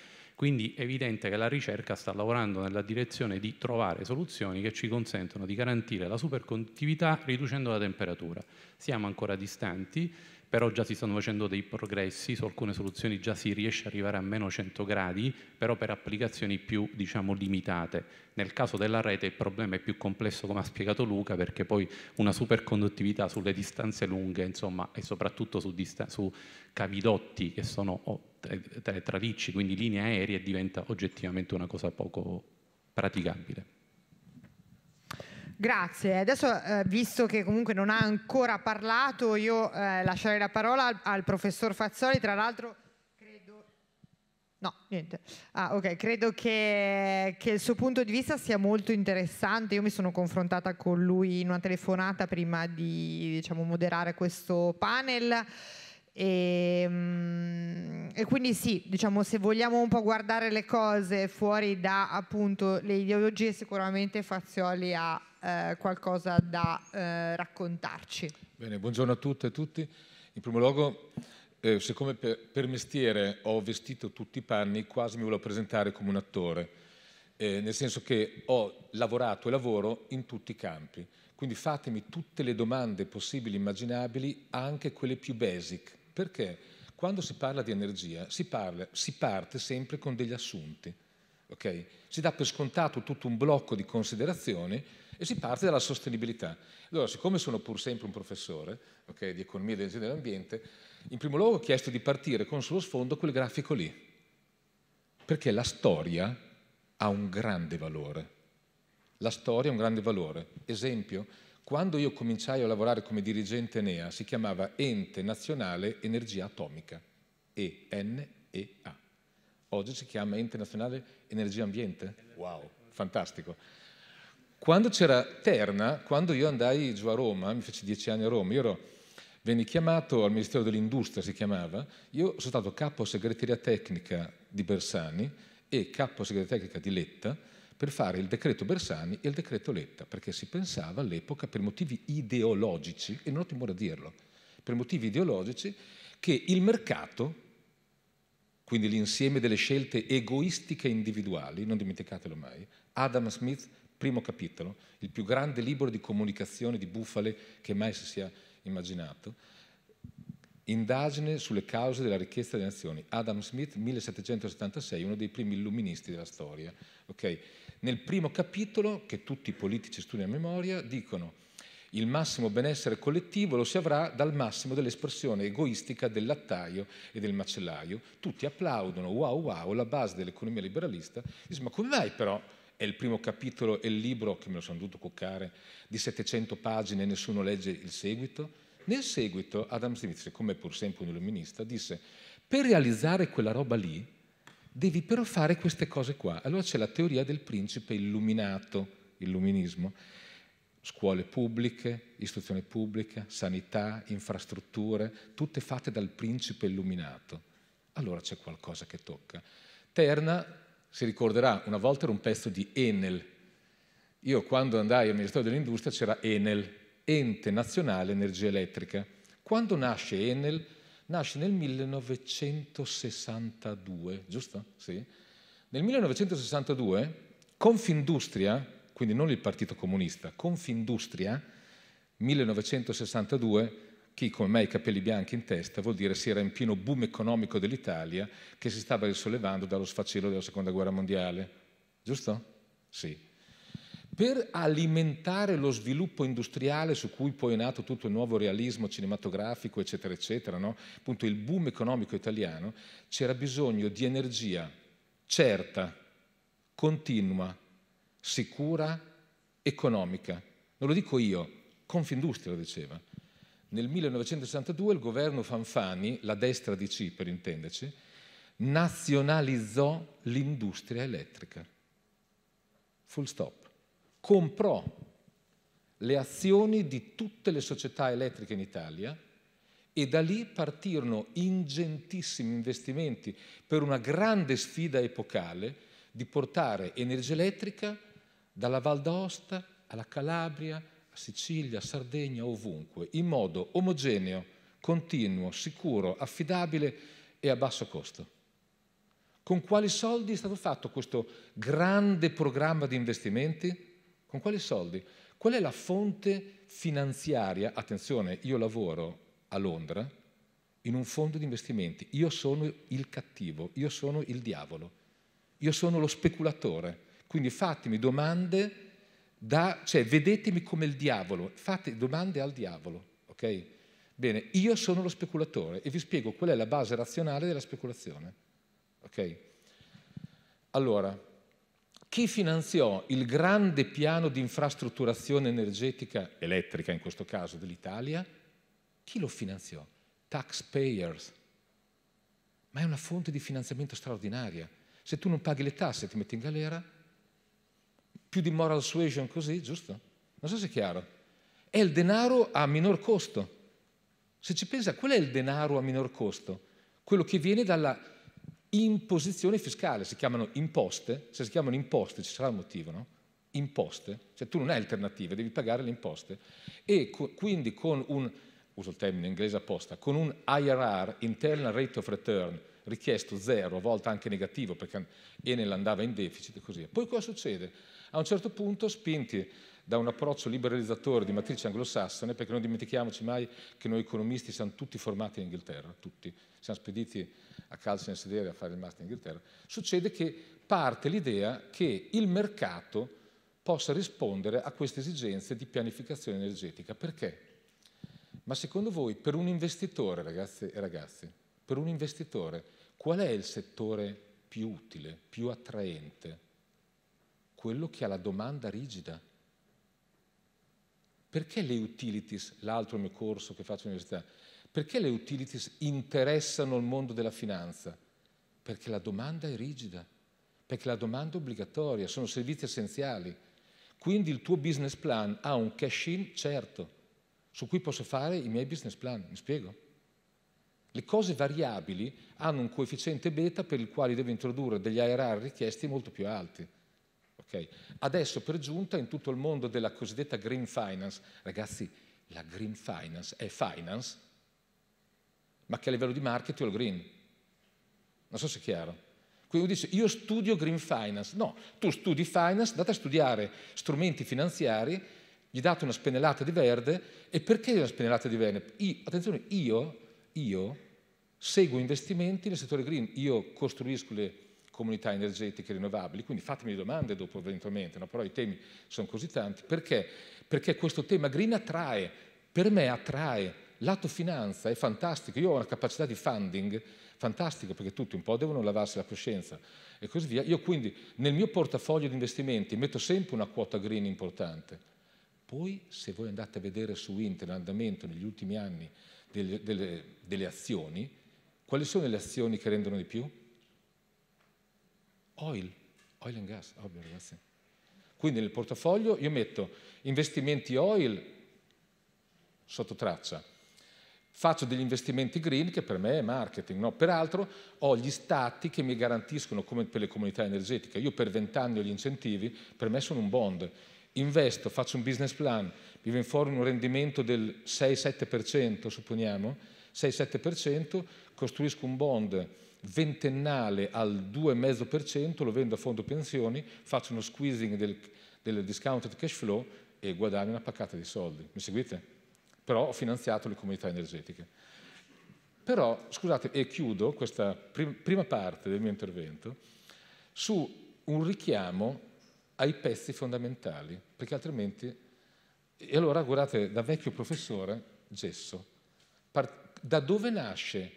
quindi è evidente che la ricerca sta lavorando nella direzione di trovare soluzioni che ci consentono di garantire la superconduttività riducendo la temperatura. Siamo ancora distanti, però già si stanno facendo dei progressi, su alcune soluzioni già si riesce ad arrivare a meno 100 gradi, però per applicazioni più diciamo, limitate. Nel caso della rete il problema è più complesso come ha spiegato Luca, perché poi una superconduttività sulle distanze lunghe, insomma, e soprattutto su, su cavidotti che sono tra, tra ricci, quindi linee aeree, diventa oggettivamente una cosa poco praticabile. Grazie, adesso eh, visto che comunque non ha ancora parlato io eh, lascerei la parola al, al professor Fazzoli, tra l'altro No, niente. Ah, okay. credo che, che, il suo punto di vista sia molto interessante, io mi sono confrontata con lui in una telefonata prima di diciamo, moderare questo panel. E, ehm, e, quindi sì, diciamo, se vogliamo un po' guardare le cose fuori da appunto le ideologie, sicuramente Fazioli ha eh, qualcosa da eh, raccontarci. Bene, buongiorno a tutte e tutti. In primo luogo, eh, siccome per, per, mestiere ho vestito tutti i panni, quasi mi volevo presentare come un attore, eh, nel senso che ho lavorato e lavoro in tutti i campi. Quindi fatemi tutte le domande possibili e immaginabili, anche quelle più basic, perché quando si parla di energia si, parla, si parte sempre con degli assunti. Okay? Si dà per scontato tutto un blocco di considerazioni e si parte dalla sostenibilità. Allora, siccome sono pur sempre un professore okay, di economia ed energia dell'ambiente, in primo luogo ho chiesto di partire con sullo sfondo quel grafico lì, perché la storia ha un grande valore. La storia ha un grande valore. Esempio, quando io cominciai a lavorare come dirigente Enea si chiamava Ente Nazionale Energia Atomica, E-N-E-A. Oggi si chiama Ente Nazionale Energia Ambiente. Wow, fantastico. Quando c'era Terna, quando io andai giù a Roma, mi feci dieci anni a Roma, io ero, venni chiamato al Ministero dell'Industria, si chiamava, io sono stato capo segreteria tecnica di Bersani e capo segreteria tecnica di Letta, per fare il decreto Bersani e il decreto Letta, perché si pensava all'epoca per motivi ideologici, e non ho timore a dirlo, per motivi ideologici, che il mercato, quindi l'insieme delle scelte egoistiche individuali, non dimenticatelo mai, Adam Smith, primo capitolo, il più grande libro di comunicazione di bufale che mai si sia immaginato, Indagine sulle cause della ricchezza delle nazioni. Adam Smith, 1776, uno dei primi illuministi della storia. Okay? Nel primo capitolo, che tutti i politici studiano a memoria, dicono il massimo benessere collettivo lo si avrà dal massimo dell'espressione egoistica del lattaio e del macellaio. Tutti applaudono, wow wow, la base dell'economia liberalista. Dice, ma come mai però è il primo capitolo, e il libro, che me lo sono dovuto coccare, di 700 pagine e nessuno legge il seguito? Nel seguito Adam Smith, come pur sempre un illuminista, disse per realizzare quella roba lì Devi però fare queste cose qua. Allora c'è la teoria del principe illuminato, illuminismo, scuole pubbliche, istruzione pubblica, sanità, infrastrutture, tutte fatte dal principe illuminato. Allora c'è qualcosa che tocca. Terna, si ricorderà, una volta era un pezzo di Enel. Io quando andai al Ministero dell'Industria c'era Enel, Ente Nazionale Energia Elettrica. Quando nasce Enel nasce nel 1962, giusto? Sì. Nel 1962 Confindustria, quindi non il Partito Comunista, Confindustria, 1962, chi come me ha i capelli bianchi in testa vuol dire si era in pieno boom economico dell'Italia che si stava risollevando dallo sfacelo della Seconda Guerra Mondiale, giusto? Sì per alimentare lo sviluppo industriale su cui poi è nato tutto il nuovo realismo cinematografico, eccetera, eccetera, no? appunto il boom economico italiano, c'era bisogno di energia certa, continua, sicura, economica. Non lo dico io, Confindustria lo diceva. Nel 1962 il governo Fanfani, la destra di C per intenderci, nazionalizzò l'industria elettrica. Full stop comprò le azioni di tutte le società elettriche in Italia e da lì partirono ingentissimi investimenti per una grande sfida epocale di portare energia elettrica dalla Val d'Aosta alla Calabria, a Sicilia, a Sardegna, ovunque, in modo omogeneo, continuo, sicuro, affidabile e a basso costo. Con quali soldi è stato fatto questo grande programma di investimenti? Con quali soldi? Qual è la fonte finanziaria? Attenzione, io lavoro a Londra in un fondo di investimenti, io sono il cattivo, io sono il diavolo, io sono lo speculatore, quindi fatemi domande, da, cioè vedetemi come il diavolo, fate domande al diavolo, ok? Bene, io sono lo speculatore e vi spiego qual è la base razionale della speculazione, ok? Allora, chi finanziò il grande piano di infrastrutturazione energetica, elettrica in questo caso, dell'Italia? Chi lo finanziò? Taxpayers. Ma è una fonte di finanziamento straordinaria. Se tu non paghi le tasse ti metti in galera, più di moral suasion così, giusto? Non so se è chiaro. È il denaro a minor costo. Se ci pensa, qual è il denaro a minor costo? Quello che viene dalla imposizione fiscale, si chiamano imposte, se si chiamano imposte ci sarà un motivo, no? Imposte, cioè tu non hai alternative, devi pagare le imposte e co- quindi con un, uso il termine inglese apposta, con un IRR, internal rate of return, richiesto zero, a volte anche negativo perché Enel andava in deficit e così. Poi cosa succede? A un certo punto, spinti da un approccio liberalizzatore di matrice anglosassone, perché non dimentichiamoci mai che noi economisti siamo tutti formati in Inghilterra, tutti, siamo spediti a calcio nel sedere a fare il master in Inghilterra, succede che parte l'idea che il mercato possa rispondere a queste esigenze di pianificazione energetica. Perché? Ma secondo voi, per un investitore, ragazzi e ragazzi, per un investitore, qual è il settore più utile, più attraente? Quello che ha la domanda rigida, perché le utilities, l'altro mio corso che faccio all'università, perché le utilities interessano il mondo della finanza? Perché la domanda è rigida, perché la domanda è obbligatoria, sono servizi essenziali. Quindi il tuo business plan ha un cash-in certo, su cui posso fare i miei business plan, mi spiego? Le cose variabili hanno un coefficiente beta per il quale devo introdurre degli IRR richiesti molto più alti. Okay? Adesso per giunta in tutto il mondo della cosiddetta green finance, ragazzi, la green finance è finance, ma che a livello di marketing è il green. Non so se è chiaro. Quindi uno dice, io studio green finance. No, tu studi finance, andate a studiare strumenti finanziari, gli date una spennellata di verde, e perché una spennellata di verde? Io, attenzione, io, io seguo investimenti nel settore green, io costruisco le comunità energetiche rinnovabili. Quindi fatemi domande dopo eventualmente, no? però i temi sono così tanti. Perché? Perché questo tema green attrae, per me attrae, lato finanza è fantastico, io ho una capacità di funding fantastico perché tutti un po' devono lavarsi la coscienza e così via. Io quindi nel mio portafoglio di investimenti metto sempre una quota green importante. Poi se voi andate a vedere su internet l'andamento negli ultimi anni delle, delle, delle azioni, quali sono le azioni che rendono di più? oil, oil and gas, ovvio ragazzi. Quindi nel portafoglio io metto investimenti oil sotto traccia, faccio degli investimenti green che per me è marketing, no? peraltro ho gli stati che mi garantiscono come per le comunità energetiche, io per vent'anni ho gli incentivi, per me sono un bond, investo, faccio un business plan, mi viene fuori un rendimento del 6-7%, supponiamo, 6-7%, costruisco un bond ventennale al 2,5%, lo vendo a fondo pensioni, faccio uno squeezing del, del discounted cash flow e guadagno una paccata di soldi. Mi seguite? Però ho finanziato le comunità energetiche. Però, scusate, e chiudo questa prim prima parte del mio intervento su un richiamo ai pezzi fondamentali, perché altrimenti... E allora, guardate, da vecchio professore, Gesso, da dove nasce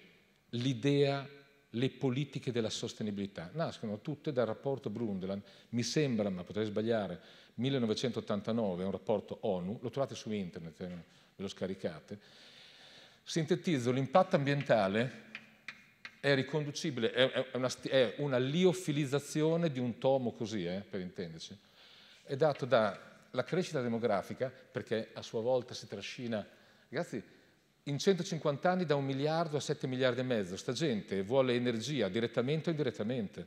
l'idea le politiche della sostenibilità. Nascono tutte dal rapporto Brundtland, mi sembra, ma potrei sbagliare, 1989, è un rapporto ONU, lo trovate su internet, eh, ve lo scaricate. Sintetizzo, l'impatto ambientale è riconducibile, è, una, è una liofilizzazione di un tomo così, eh, per intenderci, è dato dalla crescita demografica, perché a sua volta si trascina, ragazzi, in 150 anni da un miliardo a 7 miliardi e mezzo. Sta gente vuole energia direttamente o indirettamente,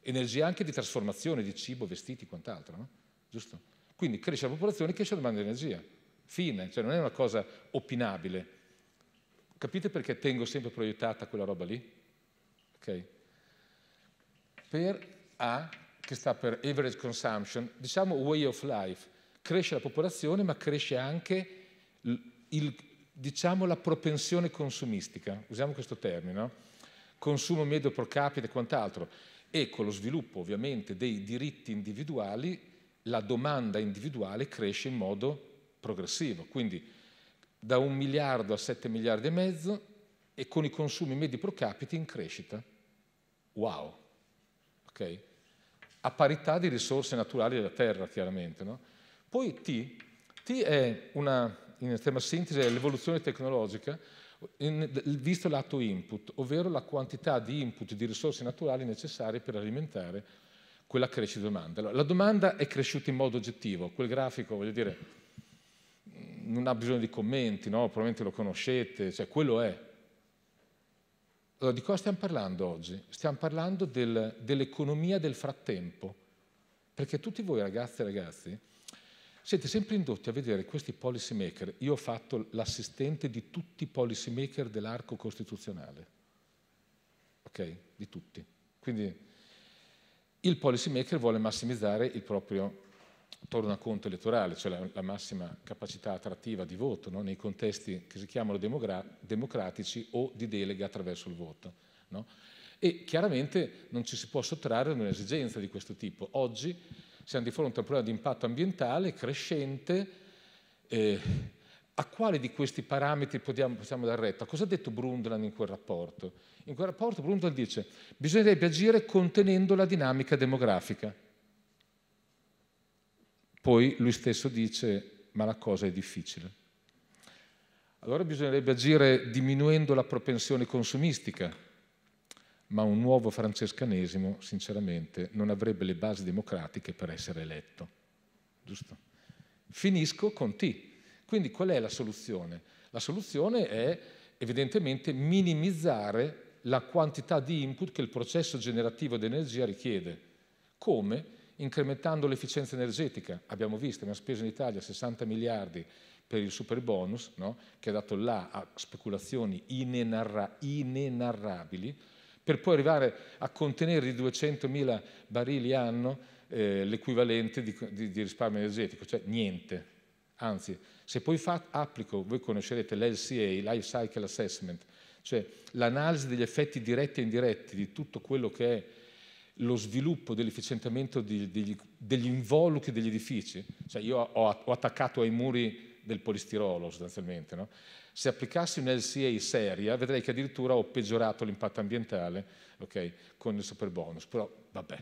energia anche di trasformazione di cibo, vestiti, e quant'altro, no? Giusto? Quindi cresce la popolazione, cresce la domanda di energia. Fine, cioè non è una cosa opinabile. Capite perché tengo sempre proiettata quella roba lì? Ok? Per A, che sta per average consumption, diciamo way of life, cresce la popolazione ma cresce anche il, diciamo, la propensione consumistica, usiamo questo termine, no? consumo medio pro capite e quant'altro, e con lo sviluppo ovviamente dei diritti individuali la domanda individuale cresce in modo progressivo, quindi da un miliardo a sette miliardi e mezzo e con i consumi medi pro capite in crescita. Wow! Okay? A parità di risorse naturali della Terra, chiaramente. No? Poi T, T è una in estrema sintesi è l'evoluzione tecnologica in, visto lato input, ovvero la quantità di input di risorse naturali necessarie per alimentare quella crescita di domanda. la domanda è cresciuta in modo oggettivo, quel grafico, voglio dire, mm, non ha bisogno di commenti, no? probabilmente lo conoscete, cioè quello è. Allora, di cosa stiamo parlando oggi? Stiamo parlando del, dell'economia del frattempo, perché tutti voi ragazzi e ragazzi siete sempre indotti a vedere questi policy maker. Io ho fatto l'assistente di tutti i policy maker dell'arco costituzionale, ok? Di tutti. Quindi il policy maker vuole massimizzare il proprio tornaconto elettorale, cioè la, la massima capacità attrattiva di voto no? nei contesti che si chiamano democratici o di delega attraverso il voto. No? E chiaramente non ci si può sottrarre a un'esigenza di questo tipo. Oggi siamo di fronte a un problema di impatto ambientale crescente. Eh, a quale di questi parametri possiamo, possiamo dar retta? Cosa ha detto Brundtland in quel rapporto? In quel rapporto Brundtland dice bisognerebbe agire contenendo la dinamica demografica. Poi lui stesso dice ma la cosa è difficile. Allora bisognerebbe agire diminuendo la propensione consumistica, ma un nuovo francescanesimo, sinceramente, non avrebbe le basi democratiche per essere eletto. Giusto? Finisco con T. Quindi qual è la soluzione? La soluzione è evidentemente minimizzare la quantità di input che il processo generativo di energia richiede. Come? Incrementando l'efficienza energetica. Abbiamo visto, abbiamo speso in Italia 60 miliardi per il super bonus, no? che ha dato là a speculazioni inenarra inenarrabili, per poi arrivare a contenere i 200.000 barili anno eh, l'equivalente di, di, di, risparmio energetico, cioè niente. Anzi, se poi fa, applico, voi conoscerete l'LCA, Life Cycle Assessment, cioè l'analisi degli effetti diretti e indiretti di tutto quello che è lo sviluppo dell'efficientamento degli, degli, involucri degli edifici. Cioè io ho, ho attaccato ai muri del polistirolo sostanzialmente, no? Se applicassi un LCA seria, vedrei che addirittura ho peggiorato l'impatto ambientale okay, con il super bonus, però vabbè.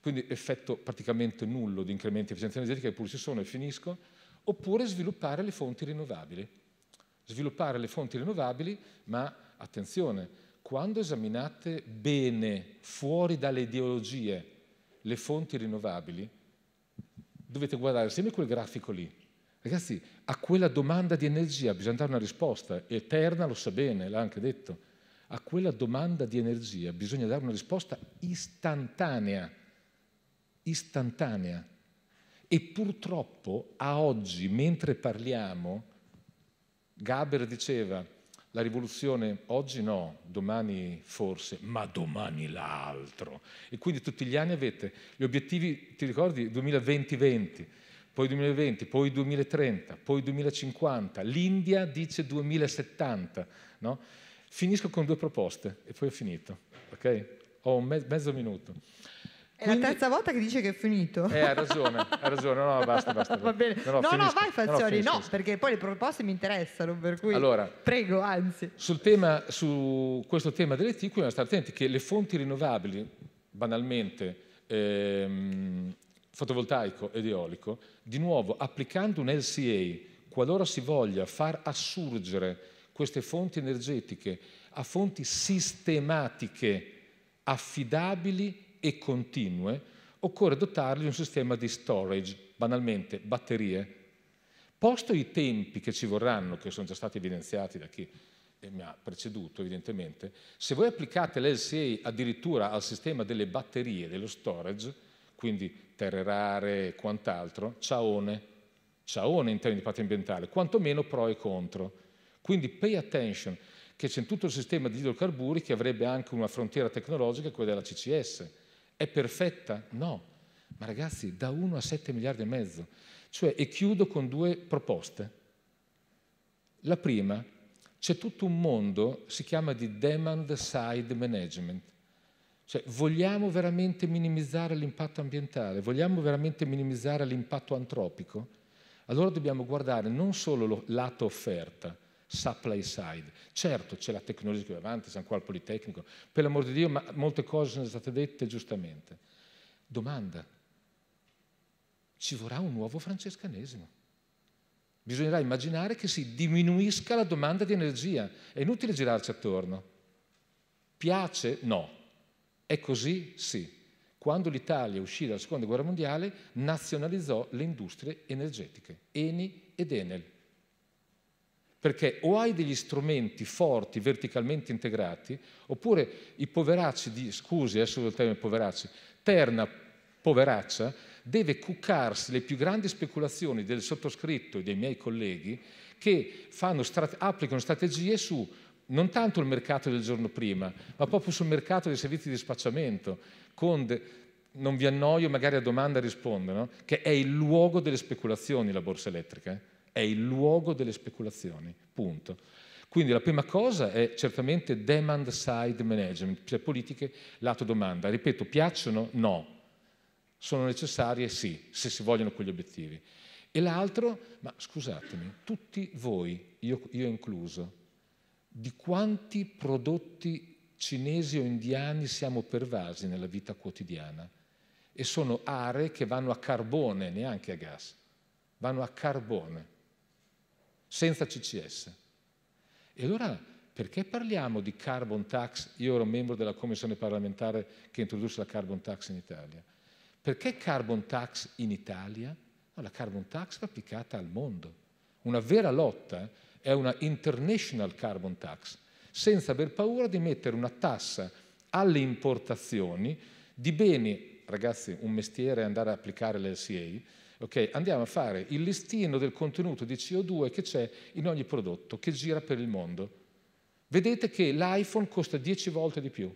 Quindi effetto praticamente nullo di incrementi di efficienza energetica, che pur ci sono e finisco, oppure sviluppare le fonti rinnovabili. Sviluppare le fonti rinnovabili, ma attenzione, quando esaminate bene, fuori dalle ideologie, le fonti rinnovabili, dovete guardare sempre quel grafico lì, Ragazzi, a quella domanda di energia bisogna dare una risposta, eterna lo sa bene, l'ha anche detto, a quella domanda di energia bisogna dare una risposta istantanea, istantanea. E purtroppo a oggi, mentre parliamo, Gaber diceva, la rivoluzione oggi no, domani forse, ma domani l'altro. E quindi tutti gli anni avete gli obiettivi, ti ricordi, 2020 2020 poi 2020, poi 2030, poi 2050, l'India dice 2070. No? Finisco con due proposte e poi ho finito. Okay? Ho un me- mezzo minuto. È Quindi... la terza volta che dice che è finito. Eh, ha ragione, ha ragione. No, no, basta, basta. (laughs) Va bene. No, no, no, vai Falzoni, no, no, perché poi le proposte mi interessano, per cui allora, prego, anzi. Sul tema, su questo tema delle TIC bisogna stare attenti che le fonti rinnovabili, banalmente, ehm, fotovoltaico ed eolico, di nuovo applicando un LCA, qualora si voglia far assurgere queste fonti energetiche a fonti sistematiche, affidabili e continue, occorre dotarli di un sistema di storage, banalmente batterie. Posto i tempi che ci vorranno, che sono già stati evidenziati da chi eh, mi ha preceduto evidentemente, se voi applicate l'LCA addirittura al sistema delle batterie, dello storage, quindi terre rare e quant'altro, ciaone, ciaone in termini di impatto ambientale, quantomeno pro e contro. Quindi pay attention che c'è tutto il sistema di idrocarburi che avrebbe anche una frontiera tecnologica, quella della CCS. È perfetta? No. Ma ragazzi, da 1 a 7 miliardi e mezzo. Cioè, e chiudo con due proposte. La prima, c'è tutto un mondo, si chiama di demand side management, cioè, vogliamo veramente minimizzare l'impatto ambientale? Vogliamo veramente minimizzare l'impatto antropico? Allora dobbiamo guardare non solo lo, lato offerta, supply side. Certo, c'è la tecnologia che va avanti, siamo qua al Politecnico, per l'amor di Dio, ma molte cose sono state dette giustamente. Domanda, ci vorrà un nuovo francescanesimo? Bisognerà immaginare che si diminuisca la domanda di energia. È inutile girarci attorno. Piace? No è così sì. Quando l'Italia uscì dalla Seconda Guerra Mondiale nazionalizzò le industrie energetiche, Eni ed Enel. Perché o hai degli strumenti forti, verticalmente integrati, oppure i poveracci, di, scusi adesso il termine poveracci, Terna poveraccia deve cuccarsi le più grandi speculazioni del sottoscritto e dei miei colleghi che fanno, applicano strategie su non tanto il mercato del giorno prima, ma proprio sul mercato dei servizi di spacciamento, con non vi annoio, magari a domanda rispondono, che è il luogo delle speculazioni la borsa elettrica, eh? è il luogo delle speculazioni, punto. Quindi la prima cosa è certamente demand side management, cioè politiche lato domanda. Ripeto, piacciono? No. Sono necessarie? Sì, se si vogliono quegli obiettivi. E l'altro, ma scusatemi, tutti voi, io, io incluso, di quanti prodotti cinesi o indiani siamo pervasi nella vita quotidiana e sono aree che vanno a carbone, neanche a gas, vanno a carbone, senza CCS. E allora perché parliamo di carbon tax? Io ero membro della commissione parlamentare che introdusse la carbon tax in Italia. Perché carbon tax in Italia? No, la carbon tax va applicata al mondo. Una vera lotta eh? è una international carbon tax, senza aver paura di mettere una tassa alle importazioni di beni, ragazzi un mestiere è andare a applicare l'LCA, okay? andiamo a fare il listino del contenuto di CO2 che c'è in ogni prodotto che gira per il mondo. Vedete che l'iPhone costa 10 volte di più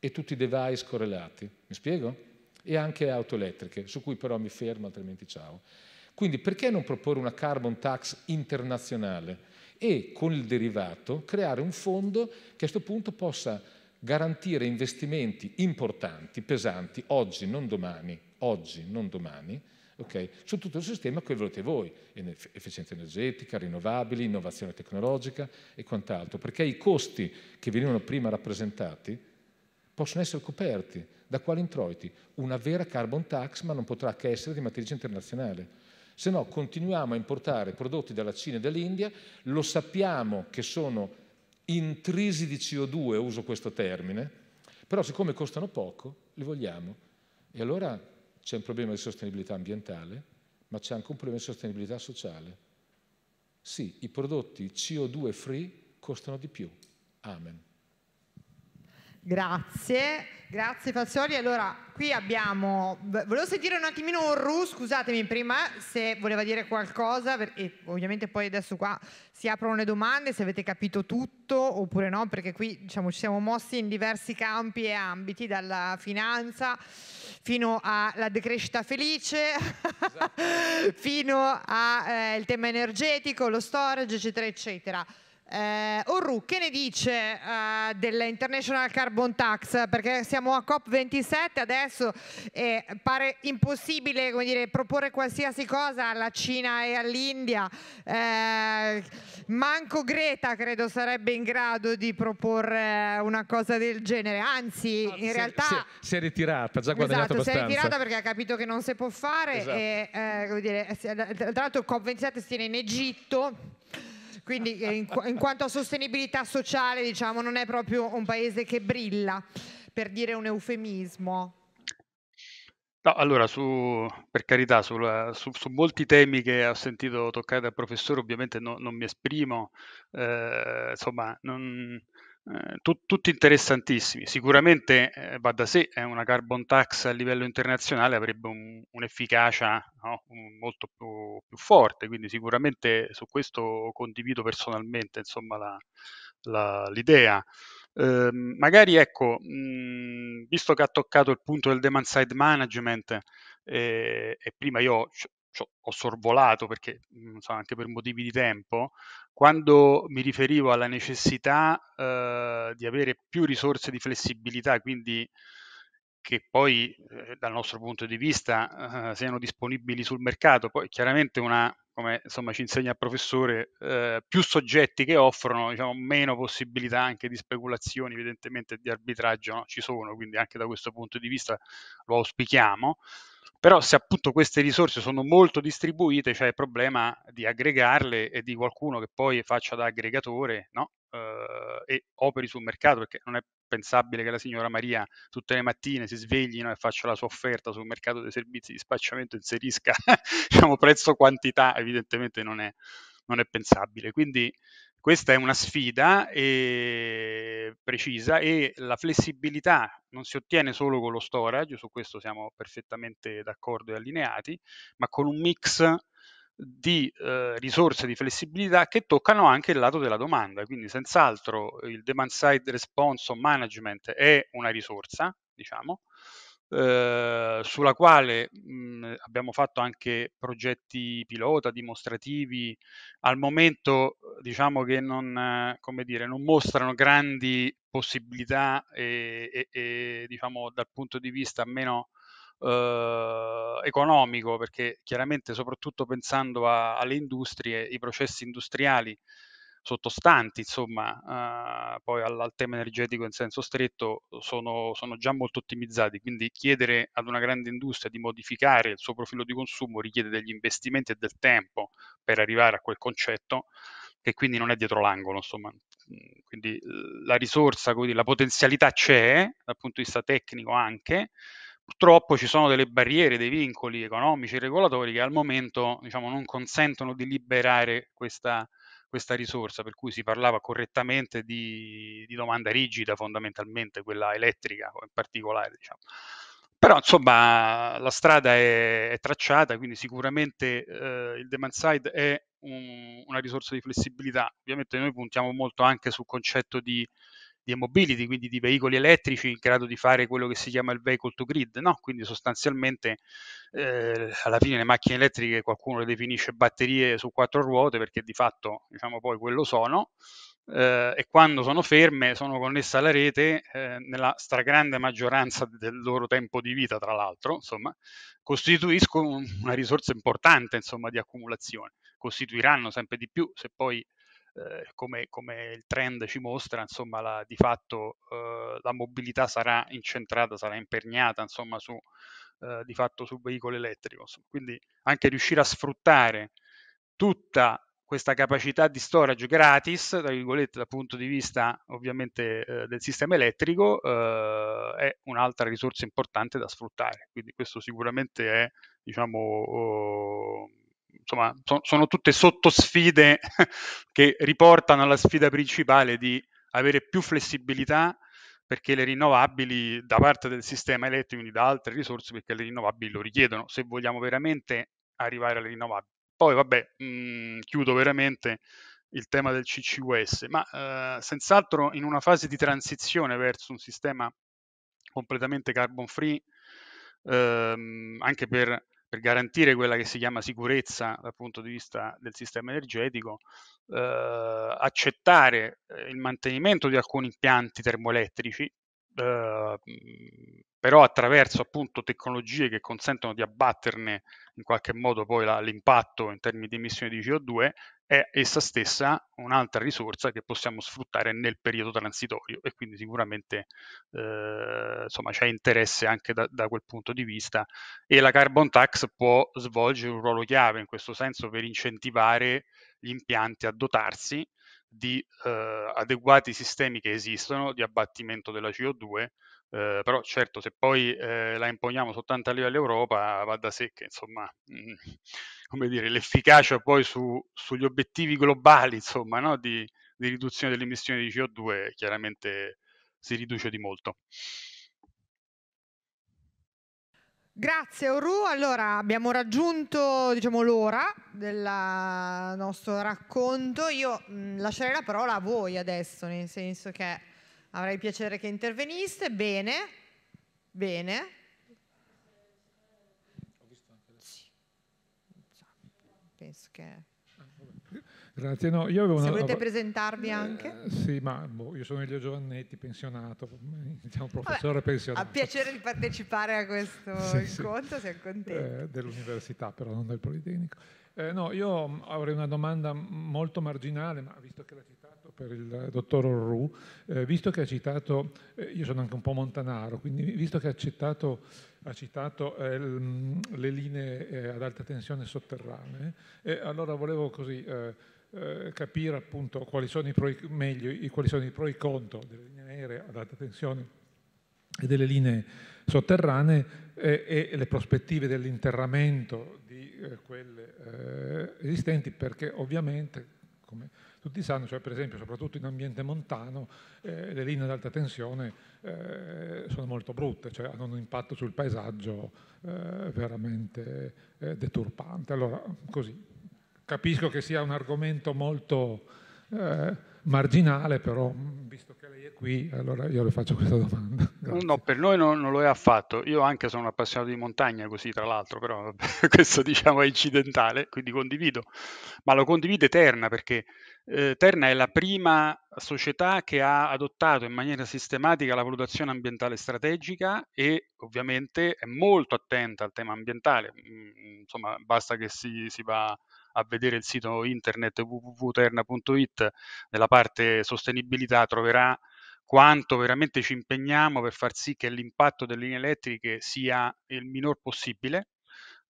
e tutti i device correlati, mi spiego? E anche auto elettriche, su cui però mi fermo, altrimenti ciao. Quindi perché non proporre una carbon tax internazionale e con il derivato creare un fondo che a questo punto possa garantire investimenti importanti, pesanti, oggi, non domani, oggi, non domani, okay, su tutto il sistema che volete voi, efficienza energetica, rinnovabili, innovazione tecnologica e quant'altro, perché i costi che venivano prima rappresentati possono essere coperti da quali introiti? Una vera carbon tax, ma non potrà che essere di matrice internazionale se no continuiamo a importare prodotti dalla Cina e dall'India, lo sappiamo che sono intrisi di CO2, uso questo termine, però siccome costano poco, li vogliamo. E allora c'è un problema di sostenibilità ambientale, ma c'è anche un problema di sostenibilità sociale. Sì, i prodotti CO2 free costano di più. Amen. Grazie, grazie Fazzoli. Allora, qui abbiamo... Volevo sentire un attimino Orru, scusatemi prima eh, se voleva dire qualcosa, perché ovviamente poi adesso qua si aprono le domande, se avete capito tutto oppure no, perché qui diciamo, ci siamo mossi in diversi campi e ambiti, dalla finanza fino alla decrescita felice, esatto. (laughs) fino al eh, tema energetico, lo storage, eccetera, eccetera. Eh, Orru, che ne dice uh, dell'International Carbon Tax? Perché siamo a COP27 adesso e pare impossibile dire, proporre qualsiasi cosa alla Cina e all'India. Eh, manco Greta credo sarebbe in grado di proporre una cosa del genere. Anzi, in si realtà... È, si, è, si è, ritirata, già guadagnato esatto, abbastanza. si è ritirata perché ha capito che non si può fare. Esatto. E, eh, dire, tra l'altro il COP27 si tiene in Egitto quindi eh, in, in quanto a sostenibilità sociale diciamo non è proprio un paese che brilla, per dire un eufemismo. No, allora, su, per carità, sulla, eh, su, su, molti temi che ho sentito toccare dal professore ovviamente no, non mi esprimo, eh, insomma, non, eh, tu, tutti interessantissimi. Sicuramente eh, va da sé, è eh, una carbon tax a livello internazionale avrebbe un, un'efficacia no? un, molto più, più, forte, quindi sicuramente su questo condivido personalmente insomma, la, la, l'idea. Eh, magari ecco, mh, mm, visto che ha toccato il punto del demand side management, eh, e prima io cioè, ho sorvolato perché mhmm, insomma, anche per motivi di tempo, quando mi riferivo alla necessità eh, di avere più risorse di flessibilità, quindi che poi eh, dal nostro punto di vista eh, siano disponibili sul mercato, poi chiaramente una, come insomma, ci insegna il professore, eh, più soggetti che offrono, diciamo, meno possibilità anche di speculazioni, evidentemente di arbitraggio no? ci sono, quindi anche da questo punto di vista lo auspichiamo. Però se appunto queste risorse sono molto distribuite, c'è cioè il problema di aggregarle e di qualcuno che poi faccia da aggregatore no? eh, e operi sul mercato, perché non è pensabile che la signora Maria tutte le mattine si svegli no, e faccia la sua offerta sul mercato dei servizi di spacciamento e inserisca (laughs) diciamo, prezzo-quantità, evidentemente non è, non è pensabile. Quindi questa è una sfida e ehm, precisa e la flessibilità non si ottiene solo con lo storage, su questo siamo perfettamente d'accordo e allineati, ma con un mix di eh, risorse di flessibilità che toccano anche il lato della domanda. Quindi, senz'altro, il demand side response o management è una risorsa, diciamo, Uhm, sulla quale mh, mhmm, abbiamo fatto anche progetti pilota, dimostrativi, al momento diciamo che non, dire, non mostrano grandi possibilità e, e, e diciamo, dal punto di vista meno eh, economico, perché chiaramente soprattutto pensando a, alle industrie, i processi industriali sottostanti, insomma, eh, poi al, al, tema energetico in senso stretto sono, sono già molto ottimizzati, quindi chiedere ad una grande industria di modificare il suo profilo di consumo richiede degli investimenti e del tempo per arrivare a quel concetto che quindi non è dietro l'angolo, insomma. Mm, quindi la risorsa, la potenzialità c'è, dal punto di vista tecnico anche, purtroppo ci sono delle barriere, dei vincoli economici e regolatori che al momento diciamo, non consentono di liberare questa, questa risorsa, per cui si parlava correttamente di, di domanda rigida, fondamentalmente quella elettrica in particolare. Diciamo. Però insomma la strada è, è tracciata, quindi sicuramente eh, il demand side è un, una risorsa di flessibilità. Ovviamente noi puntiamo molto anche sul concetto di di e-mobility, quindi di veicoli elettrici in grado di fare quello che si chiama il vehicle to grid, no? quindi sostanzialmente eh, alla fine le macchine elettriche qualcuno le definisce batterie su quattro ruote perché di fatto diciamo poi quello sono eh, e quando sono ferme sono connesse alla rete eh, nella stragrande maggioranza del loro tempo di vita tra l'altro, insomma, costituiscono una risorsa importante insomma, di accumulazione, costituiranno sempre di più se poi eh, come, come, il trend ci mostra, insomma, la, di fatto eh, la mobilità sarà incentrata, sarà imperniata insomma, su, eh, di fatto sul veicolo elettrico. Insomma. Quindi anche riuscire a sfruttare tutta questa capacità di storage gratis, tra virgolette, dal punto di vista ovviamente eh, del sistema elettrico, eh, è un'altra risorsa importante da sfruttare. Quindi questo sicuramente è, diciamo, oh, insomma, so, sono tutte sottosfide (laughs) che riportano alla sfida principale di avere più flessibilità perché le rinnovabili da parte del sistema elettrico, quindi da altre risorse, perché le rinnovabili lo richiedono, se vogliamo veramente arrivare alle rinnovabili. Poi, vabbè, mh, mhmm, chiudo veramente il tema del CCUS, ma eh, senz'altro in una fase di transizione verso un sistema completamente carbon free, ehm, anche per per garantire quella che si chiama sicurezza dal punto di vista del sistema energetico, eh, accettare eh, il mantenimento di alcuni impianti termoelettrici, eh, però attraverso appunto tecnologie che consentono di abbatterne in qualche modo poi la, l'impatto in termini di emissioni di CO2, è essa stessa un'altra risorsa che possiamo sfruttare nel periodo transitorio e quindi sicuramente eh, insomma, c'è interesse anche da, da, quel punto di vista e la carbon tax può svolgere un ruolo chiave in questo senso per incentivare gli impianti a dotarsi di eh, adeguati sistemi che esistono di abbattimento della CO2 eh, però certo, se poi eh, la imponiamo soltanto a livello Europa, va da sé che insomma, mh, mm, (laughs) come dire, l'efficacia poi su, sugli obiettivi globali insomma, no? di, di riduzione delle emissioni di CO2 chiaramente si riduce di molto. Grazie Oru, allora abbiamo raggiunto diciamo, l'ora del nostro racconto, io mh, mm, lascerei la parola a voi adesso, nel senso che Avrei piacere che interveniste. Bene, bene. Sì. Penso che... Grazie, no, io avevo Se una... volete presentarvi eh, anche? sì, ma boh, io sono Elio Giovannetti, pensionato, diciamo professore Vabbè, pensionato. Ha piacere di partecipare a questo (laughs) sì, incontro, sì. siamo contenti. Eh, dell'università però, non del Politecnico. Eh, no, io mm, avrei una domanda molto marginale, ma visto che la per il dottor Orru, eh, visto che ha citato, eh, io sono anche un po' montanaro, quindi visto che ha citato, ha citato eh, mm, le linee eh, ad alta tensione sotterranee, eh, allora volevo così eh, capire appunto quali sono, pro, meglio, i, quali sono i pro e i contro delle linee aeree ad alta tensione e delle linee sotterranee eh, e le prospettive dell'interramento di eh, quelle eh, esistenti perché ovviamente, come tutti sanno, cioè per esempio soprattutto in ambiente montano eh, le linee ad alta tensione eh, sono molto brutte, cioè hanno un impatto sul paesaggio eh, veramente eh, deturpante. Allora, così, capisco che sia un argomento molto eh, marginale, però mm, visto che lei è qui, allora io le faccio questa domanda. Grazie. (laughs) No, per noi non, non, lo è affatto. Io anche sono un appassionato di montagna così, tra l'altro, però (laughs) questo diciamo è incidentale, quindi condivido. Ma lo condivide Terna perché eh, Terna è la prima società che ha adottato in maniera sistematica la valutazione ambientale strategica e ovviamente è molto attenta al tema ambientale. Mm, mm, insomma, basta che si, si va a vedere il sito internet www.terna.it, nella parte sostenibilità troverà quanto veramente ci impegniamo per far sì che l'impatto delle linee elettriche sia il minor possibile.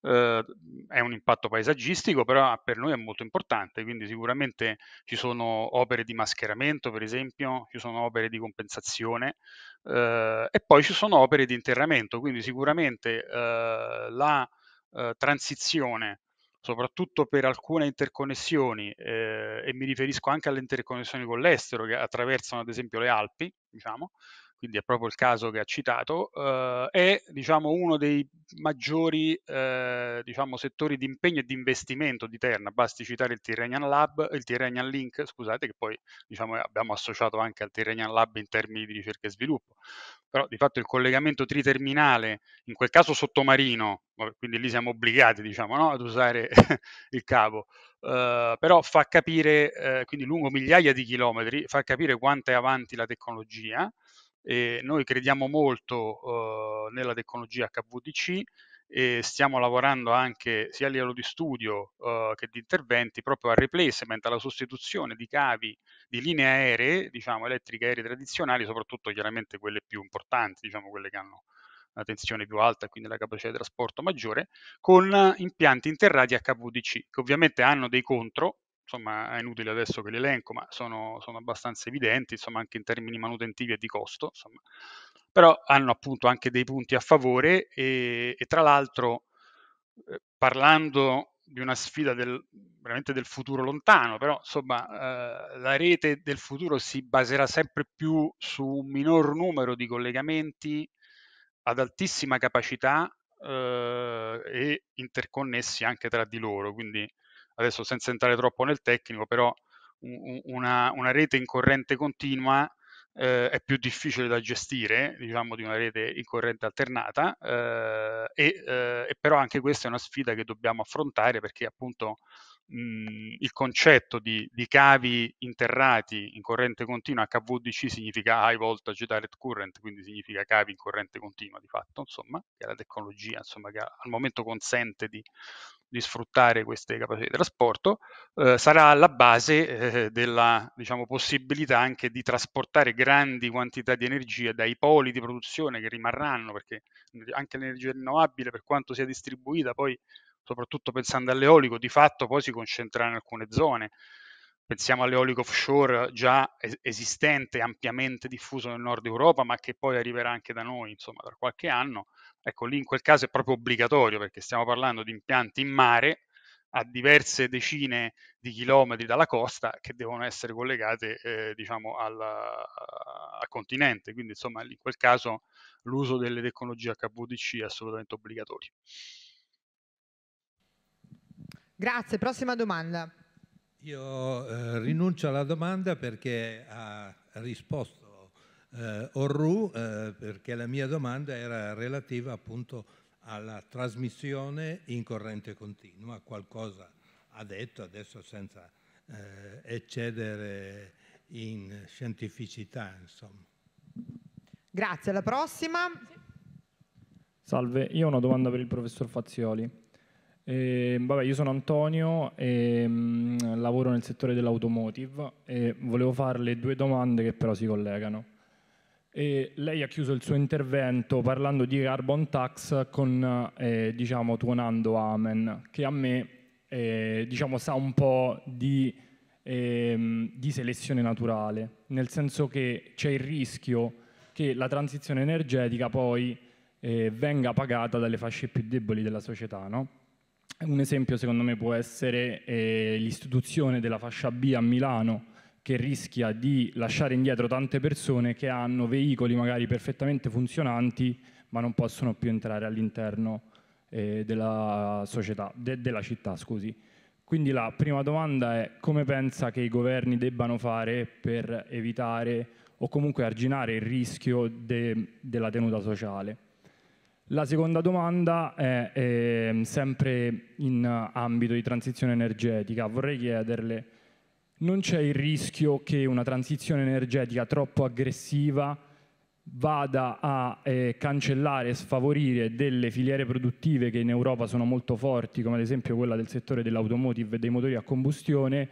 Eh, è un impatto paesaggistico, però per noi è molto importante, quindi sicuramente ci sono opere di mascheramento, per esempio, ci sono opere di compensazione eh, e poi ci sono opere di interramento, quindi sicuramente eh, la eh, transizione soprattutto per alcune interconnessioni, eh, e mi riferisco anche alle interconnessioni con l'estero che attraversano ad esempio le Alpi, diciamo, quindi è proprio il caso che ha citato, eh, è diciamo, uno dei maggiori eh, diciamo, settori di impegno e di investimento di Terna. Basti citare il Tyrrhenian Lab, il Tyrrhenian Link, scusate, che poi diciamo, abbiamo associato anche al Tyrrhenian Lab in termini di ricerca e sviluppo. Però di fatto il collegamento triterminale, in quel caso sottomarino, quindi lì siamo obbligati diciamo, no? ad usare (laughs) il cavo, eh, però fa capire, eh, quindi lungo migliaia di chilometri, fa capire quanto è avanti la tecnologia e noi crediamo molto eh, nella tecnologia HVDC e stiamo lavorando anche sia a livello di studio eh, che di interventi proprio al replacement, alla sostituzione di cavi di linee aeree, diciamo elettriche aeree tradizionali, soprattutto chiaramente quelle più importanti, diciamo quelle che hanno una tensione più alta e quindi la capacità di trasporto maggiore, con impianti interrati HVDC, che ovviamente hanno dei contro, insomma è inutile adesso che li elenco, ma sono, sono abbastanza evidenti, insomma anche in termini manutentivi e di costo, insomma. però hanno appunto anche dei punti a favore e, e tra l'altro eh, parlando di una sfida del, veramente del futuro lontano, però insomma eh, la rete del futuro si baserà sempre più su un minor numero di collegamenti ad altissima capacità eh, e interconnessi anche tra di loro, quindi adesso senza entrare troppo nel tecnico, però una, una rete in corrente continua eh, è più difficile da gestire, diciamo, di una rete in corrente alternata, eh, e, eh, e però anche questa è una sfida che dobbiamo affrontare perché appunto mh, mhmm, il concetto di, di, cavi interrati in corrente continua, HVDC significa High Voltage Direct Current, quindi significa cavi in corrente continua di fatto, insomma, che è la tecnologia insomma, che al momento consente di, di sfruttare queste capacità di trasporto, eh, sarà la base eh, della diciamo, possibilità anche di trasportare grandi quantità di energia dai poli di produzione che rimarranno, perché anche l'energia rinnovabile, per quanto sia distribuita, poi soprattutto pensando all'eolico, di fatto poi si concentrerà in alcune zone. Pensiamo all'eolico offshore già esistente, ampiamente diffuso nel nord Europa, ma che poi arriverà anche da noi, insomma, tra qualche anno. Ecco, lì in quel caso è proprio obbligatorio perché stiamo parlando di impianti in mare a diverse decine di chilometri dalla costa che devono essere collegate eh, diciamo alla, al continente. Quindi, insomma, in quel caso l'uso delle tecnologie HVDC è assolutamente obbligatorio. Grazie, prossima domanda. Io eh, rinuncio alla domanda perché ha risposto eh, Orru, eh, perché la mia domanda era relativa appunto alla trasmissione in corrente continua, qualcosa ha detto adesso senza eh, eccedere in scientificità. Insomma. Grazie, alla prossima. Salve, io ho una domanda per il professor Fazzioli. Eh, vabbè, io sono Antonio e ehm, mh, lavoro nel settore dell'automotive e volevo farle due domande che però si collegano. E lei ha chiuso il suo intervento parlando di carbon tax con, eh, diciamo, tuonando Amen, che a me eh, diciamo, sa un po' di, ehm, di selezione naturale, nel senso che c'è il rischio che la transizione energetica poi eh, venga pagata dalle fasce più deboli della società, no? Un esempio secondo me può essere eh, l'istituzione della fascia B a Milano che rischia di lasciare indietro tante persone che hanno veicoli magari perfettamente funzionanti ma non possono più entrare all'interno eh, della società, de della città. Scusi. Quindi la prima domanda è come pensa che i governi debbano fare per evitare o comunque arginare il rischio de della tenuta sociale? La seconda domanda è eh, sempre in ambito di transizione energetica. Vorrei chiederle, non c'è il rischio che una transizione energetica troppo aggressiva vada a eh, cancellare e sfavorire delle filiere produttive che in Europa sono molto forti, come ad esempio quella del settore dell'automotive e dei motori a combustione,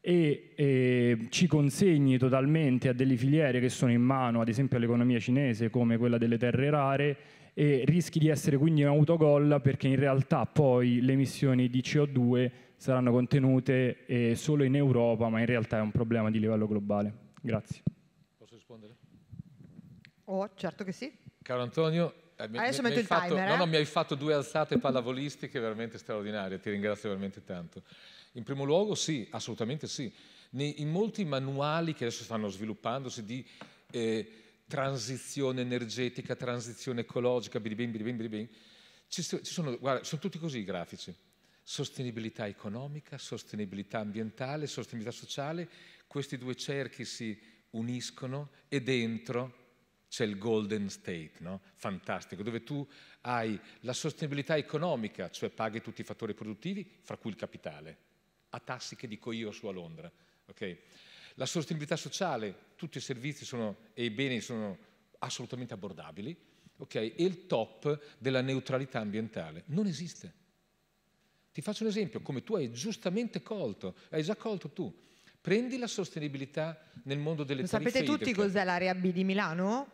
e eh, ci consegni totalmente a delle filiere che sono in mano, ad esempio all'economia cinese, come quella delle terre rare, e rischi di essere quindi un autogol perché in realtà poi le emissioni di CO2 saranno contenute eh, solo in Europa, ma in realtà è un problema di livello globale. Grazie. Posso rispondere? Oh, certo che sì. Caro Antonio, eh, mi, Adesso mi, metto mi il fatto, timer. Eh? No, no, eh? mi hai fatto due alzate pallavolistiche veramente straordinarie, ti ringrazio veramente tanto. In primo luogo sì, assolutamente sì. in molti manuali che adesso stanno sviluppandosi di eh, transizione energetica, transizione ecologica, bilibin, bilibin, bilibin. Ci, ci sono, guarda, sono tutti così i grafici. Sostenibilità economica, sostenibilità ambientale, sostenibilità sociale, questi due cerchi si uniscono e dentro c'è il Golden State, no? fantastico, dove tu hai la sostenibilità economica, cioè paghi tutti i fattori produttivi, fra cui il capitale, a tassi che dico io su a Londra. Okay? La sostenibilità sociale, tutti i servizi sono, e i beni sono assolutamente abbordabili, okay? e il top della neutralità ambientale non esiste. Ti faccio un esempio, come tu hai giustamente colto, hai già colto tu. Prendi la sostenibilità nel mondo delle Lo Sapete tutti okay? cos'è l'area B di Milano?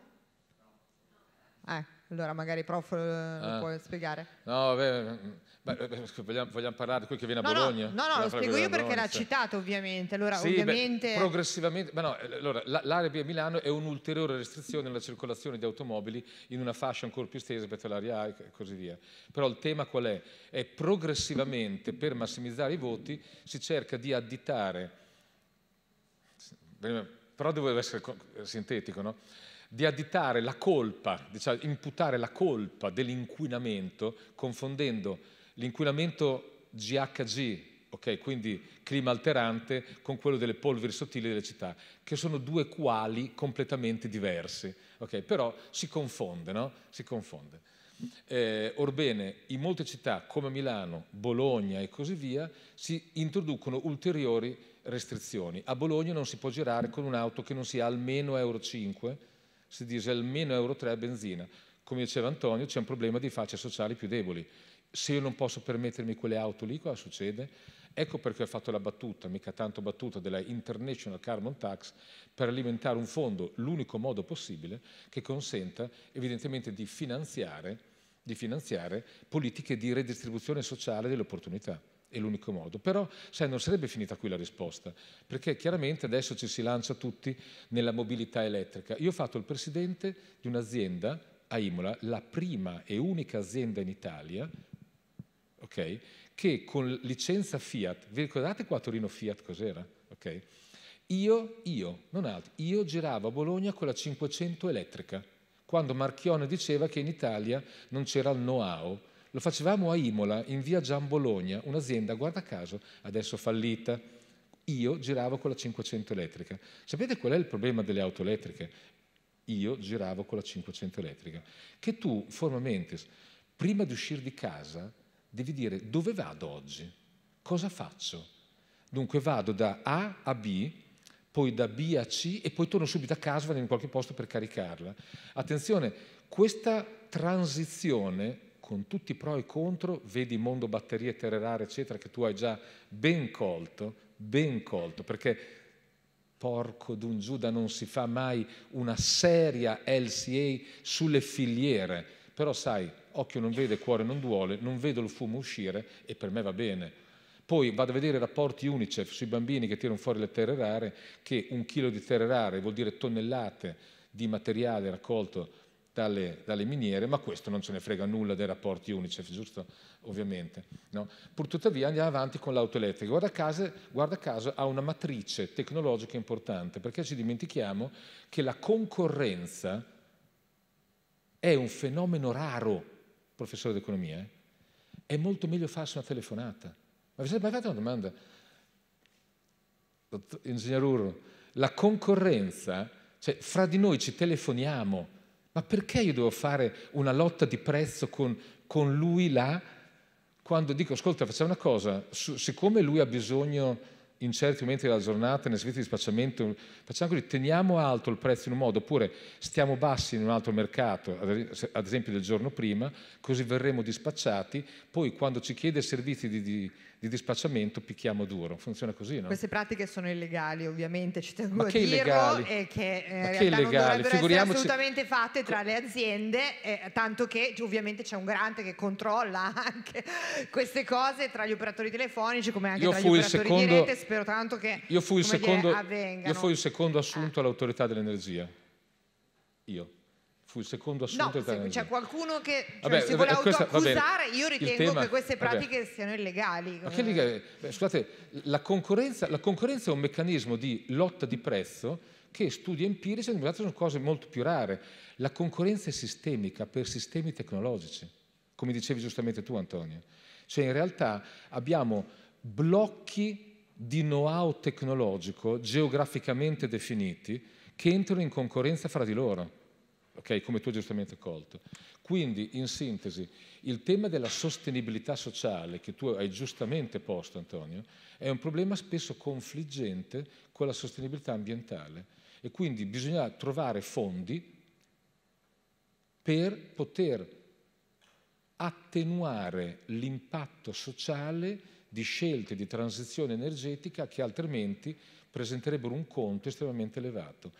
Eh, allora magari prof eh, ah. lo può spiegare. No, vabbè... Beh, vogliamo, eh, vogliamo, parlare di quello che viene a no, Bologna? No, no, lo spiego io perché l'ha citato ovviamente. Allora, sì, ovviamente... Beh, progressivamente, no, eh, allora, l'area a Milano è un'ulteriore restrizione alla circolazione di automobili in una fascia ancora più estesa rispetto l'area A e così via. Però il tema qual è? È progressivamente, per massimizzare i voti, si cerca di additare, però devo essere eh, sintetico, no? di additare la colpa, diciamo, imputare la colpa dell'inquinamento confondendo L'inquinamento GHG, okay, quindi clima alterante, con quello delle polveri sottili delle città, che sono due quali completamente diversi, okay, però si confonde, no? si confonde. Eh, orbene, in molte città come Milano, Bologna e così via si introducono ulteriori restrizioni. A Bologna non si può girare con un'auto che non sia almeno Euro 5, si dice almeno Euro 3 a benzina. Come diceva Antonio, c'è un problema di facce sociali più deboli se io non posso permettermi quelle auto lì, cosa succede? Ecco perché ho fatto la battuta, mica tanto battuta, della International Carbon Tax per alimentare un fondo, l'unico modo possibile, che consenta evidentemente di finanziare, di finanziare politiche di redistribuzione sociale delle opportunità è l'unico modo. Però sai, non sarebbe finita qui la risposta, perché chiaramente adesso ci si lancia tutti nella mobilità elettrica. Io ho fatto il presidente di un'azienda a Imola, la prima e unica azienda in Italia, okay, che con licenza Fiat, vi ricordate qua a Torino Fiat cos'era? Okay. Io, io, non altro, io giravo a Bologna con la 500 elettrica, quando Marchione diceva che in Italia non c'era il know-how. Lo facevamo a Imola, in via Gian Bologna, un'azienda, guarda caso, adesso fallita. Io giravo con la 500 elettrica. Sapete qual è il problema delle auto elettriche? Io giravo con la 500 elettrica. Che tu, forma mentis, prima di uscire di casa, devi dire dove vado oggi, cosa faccio. Dunque vado da A a B, poi da B a C e poi torno subito a casa, vado in qualche posto per caricarla. Attenzione, questa transizione con tutti i pro e i contro, vedi mondo batterie, terre rare, eccetera, che tu hai già ben colto, ben colto, perché porco d'un Giuda non si fa mai una seria LCA sulle filiere, però sai, occhio non vede, cuore non duole, non vedo il fumo uscire e per me va bene. Poi vado a vedere i rapporti UNICEF sui bambini che tirano fuori le terre rare, che un chilo di terre rare vuol dire tonnellate di materiale raccolto dalle, dalle miniere, ma questo non ce ne frega nulla dei rapporti UNICEF, giusto? Ovviamente. No? Purtuttavia andiamo avanti con l'auto elettrica. Guarda caso, guarda caso ha una matrice tecnologica importante, perché ci dimentichiamo che la concorrenza è un fenomeno raro professore d'economia, eh? è molto meglio farsi una telefonata. Ma vi siete mai fatti una domanda? Ingegner Uro, la concorrenza, cioè fra di noi ci telefoniamo, ma perché io devo fare una lotta di prezzo con, con lui là? Quando dico, ascolta, facciamo una cosa, su, siccome lui ha bisogno in certi momenti della giornata, nei servizi di spacciamento, facciamo così, teniamo alto il prezzo in un modo, oppure stiamo bassi in un altro mercato, ad esempio del giorno prima, così verremo dispacciati, poi quando ci chiede servizi di, di di dispacciamento picchiamo duro, funziona così. No? Queste pratiche sono illegali ovviamente, ci tengo Ma a che dirlo illegali? e che eh, Ma che illegali? Figuriamoci... assolutamente fatte tra le aziende, eh, tanto che ovviamente c'è un garante che controlla (laughs) anche queste cose tra gli operatori telefonici come anche io tra gli operatori secondo... di rete, spero tanto che io fui il secondo, dire, avvengano. Io fui il secondo assunto eh. all'autorità dell'energia, io fu il secondo assunto no, italiano. c'è qualcuno che cioè, vabbè, si vuole questa, autoaccusare, io ritengo tema, che queste pratiche vabbè. siano illegali. Ma che legali? Beh, scusate, la concorrenza, la concorrenza, è un meccanismo di lotta di prezzo che studi empirici hanno dimostrato sono cose molto più rare. La concorrenza è sistemica per sistemi tecnologici, come dicevi giustamente tu Antonio. Cioè in realtà abbiamo blocchi di know-how tecnologico geograficamente definiti che entrano in concorrenza fra di loro okay? come tu hai giustamente colto. Quindi, in sintesi, il tema della sostenibilità sociale che tu hai giustamente posto, Antonio, è un problema spesso confliggente con la sostenibilità ambientale e quindi bisogna trovare fondi per poter attenuare l'impatto sociale di scelte di transizione energetica che altrimenti presenterebbero un conto estremamente elevato.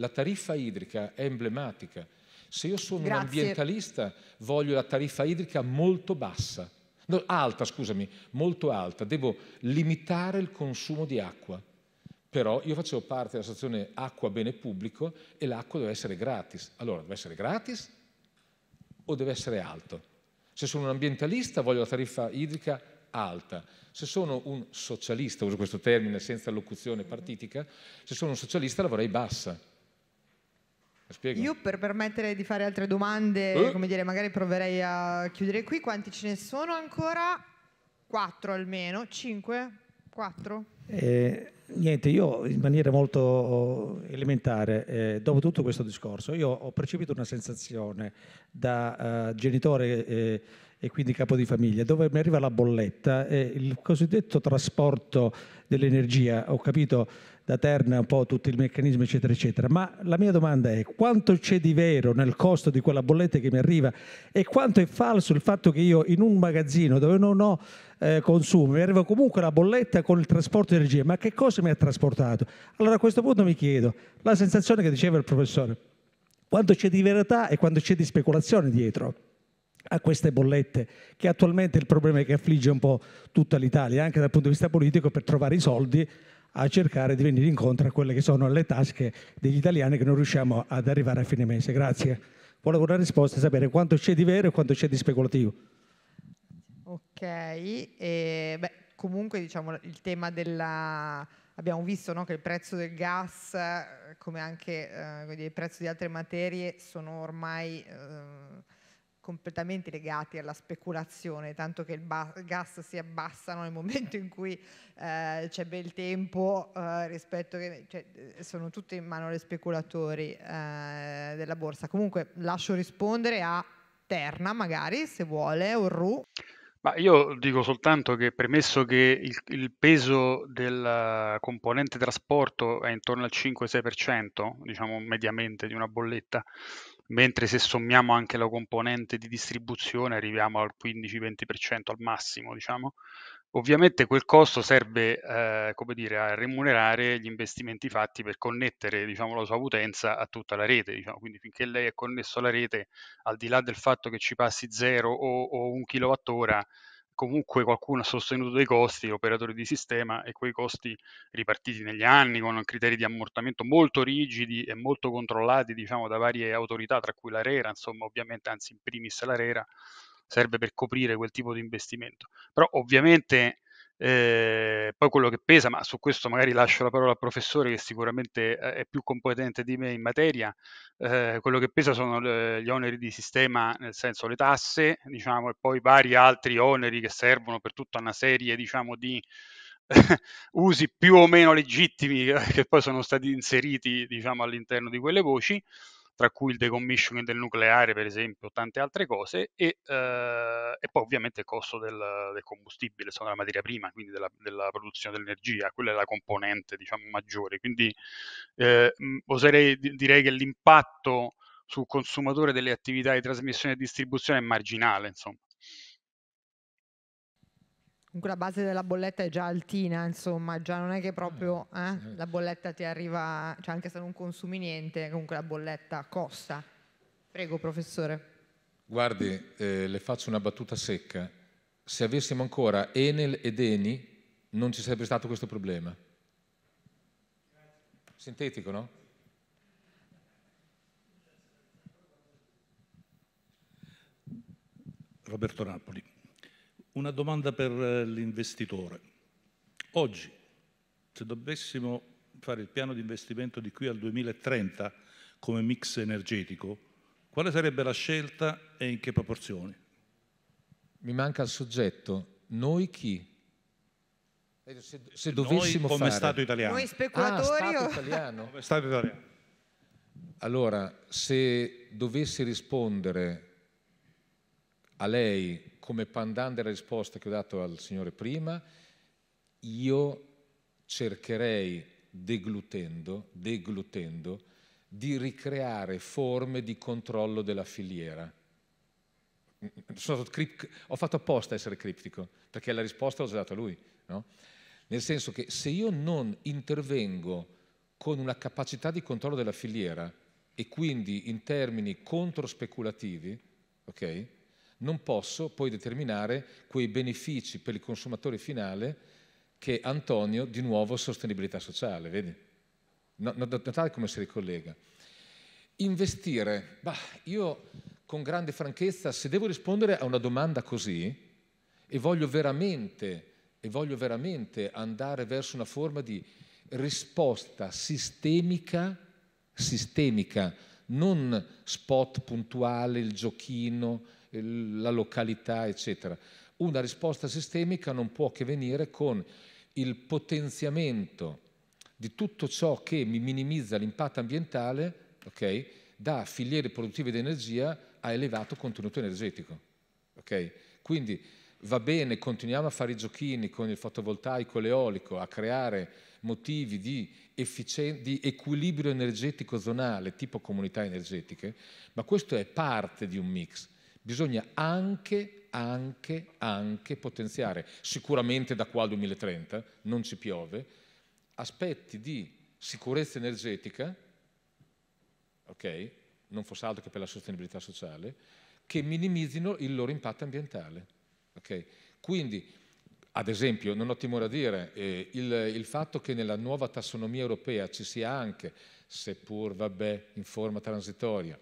La tariffa idrica è emblematica. Se io sono Grazie. un ambientalista voglio la tariffa idrica molto bassa, no, alta scusami, molto alta, devo limitare il consumo di acqua. Però io facevo parte della dell'associazione Acqua Bene Pubblico e l'acqua deve essere gratis. Allora, deve essere gratis o deve essere alto? Se sono un ambientalista voglio la tariffa idrica alta. Se sono un socialista, uso questo termine senza locuzione partitica, se sono un socialista la vorrei bassa. Io per permettere di fare altre domande, eh? come dire, magari proverei a chiudere qui. Quanti ce ne sono ancora? Quattro almeno? Cinque? Quattro? Eh, niente, io in maniera molto elementare, eh, dopo tutto questo discorso, io ho percepito una sensazione da eh, genitore eh, e quindi capo di famiglia, dove mi arriva la bolletta, eh, il cosiddetto trasporto dell'energia, ho capito da Terna un po' tutto il meccanismo, eccetera, eccetera. Ma la mia domanda è quanto c'è di vero nel costo di quella bolletta che mi arriva e quanto è falso il fatto che io in un magazzino dove non ho eh, consumo mi arriva comunque la bolletta con il trasporto di energia. Ma che cosa mi ha trasportato? Allora a questo punto mi chiedo, la sensazione che diceva il professore, quanto c'è di verità e quanto c'è di speculazione dietro? a queste bollette, che attualmente è il problema che affligge un po' tutta l'Italia, anche dal punto di vista politico, per trovare i soldi a cercare di venire incontro a quelle che sono le tasche degli italiani che non riusciamo ad arrivare a fine mese. Grazie. Volevo una risposta e sapere quanto c'è di vero e quanto c'è di speculativo. Ok, e, beh, comunque diciamo il tema della... Abbiamo visto no, che il prezzo del gas, come anche eh, il prezzo di altre materie, sono ormai... Eh, completamente legati alla speculazione, tanto che il, gas si abbassano nel momento in cui eh, c'è bel tempo eh, rispetto che cioè, eh, sono tutte in mano agli speculatori eh, della borsa. Comunque lascio rispondere a Terna magari se vuole o Ru. Ma io dico soltanto che premesso che il, il peso del componente trasporto è intorno al 5-6%, diciamo mediamente di una bolletta, mentre se sommiamo anche la componente di distribuzione arriviamo al 15-20% al massimo, diciamo. Ovviamente quel costo serve eh, come dire, a remunerare gli investimenti fatti per connettere diciamo, la sua utenza a tutta la rete. Diciamo. Quindi finché lei è connesso alla rete, al di là del fatto che ci passi zero o, o un kilowattora, comunque qualcuno ha sostenuto dei costi, operatori di sistema, e quei costi ripartiti negli anni con criteri di ammortamento molto rigidi e molto controllati diciamo, da varie autorità, tra cui l'ARERA, insomma ovviamente, anzi in primis l'ARERA, serve per coprire quel tipo di investimento. Però ovviamente eh, poi quello che pesa, ma su questo magari lascio la parola al professore che sicuramente eh, è più competente di me in materia, eh, quello che pesa sono le, gli oneri di sistema, nel senso le tasse, diciamo, e poi vari altri oneri che servono per tutta una serie, diciamo, di (laughs) usi più o meno legittimi che poi sono stati inseriti, diciamo, all'interno di quelle voci tra cui il decommissioning del nucleare, per esempio, tante altre cose, e, eh, e poi ovviamente il costo del, del combustibile, sono la materia prima, quindi della, della, produzione dell'energia, quella è la componente diciamo, maggiore. Quindi eh, oserei direi che l'impatto sul consumatore delle attività di trasmissione e distribuzione è marginale, insomma. Comunque la base della bolletta è già altina, insomma, già non è che proprio eh, eh la bolletta ti arriva, cioè anche se non consumi niente, comunque la bolletta costa. Prego, professore. Guardi, eh, le faccio una battuta secca. Se avessimo ancora Enel ed Eni, non ci sarebbe stato questo problema. Sintetico, no? Roberto Napoli. Una domanda per eh, l'investitore. Oggi, se dovessimo fare il piano di investimento di qui al 2030 come mix energetico, quale sarebbe la scelta e in che proporzioni? Mi manca il soggetto. Noi chi? Eh, se, se dovessimo Noi come fare... Stato italiano. Noi speculatori ah, stato italiano. Come Stato italiano. Allora, se dovessi rispondere a lei come pandan della risposta che ho dato al Signore prima, io cercherei, deglutendo, deglutendo, di ricreare forme di controllo della filiera. Cript... ho fatto apposta a essere criptico, perché la risposta l'ho già data lui. No? Nel senso che se io non intervengo con una capacità di controllo della filiera e quindi in termini controspeculativi, okay, non posso poi determinare quei benefici per il consumatore finale che Antonio, di nuovo, sostenibilità sociale, vedi? Notate come si ricollega. Investire, bah, io con grande franchezza, se devo rispondere a una domanda così e voglio veramente, e voglio veramente andare verso una forma di risposta sistemica, sistemica, non spot puntuale, il giochino, la località, eccetera. Una risposta sistemica non può che venire con il potenziamento di tutto ciò che minimizza l'impatto ambientale okay, da filiere produttive di energia a elevato contenuto energetico. Okay? Quindi va bene, continuiamo a fare i giochini con il fotovoltaico e l'eolico, a creare motivi di, di equilibrio energetico zonale, tipo comunità energetiche, ma questo è parte di un mix. Bisogna anche, anche, anche potenziare, sicuramente da qua al 2030, non ci piove, aspetti di sicurezza energetica, ok? Non fosse altro che per la sostenibilità sociale, che minimizzino il loro impatto ambientale. Okay? Quindi, ad esempio, non ho timore a dire, eh, il, il, fatto che nella nuova tassonomia europea ci sia anche, seppur vabbè, in forma transitoria,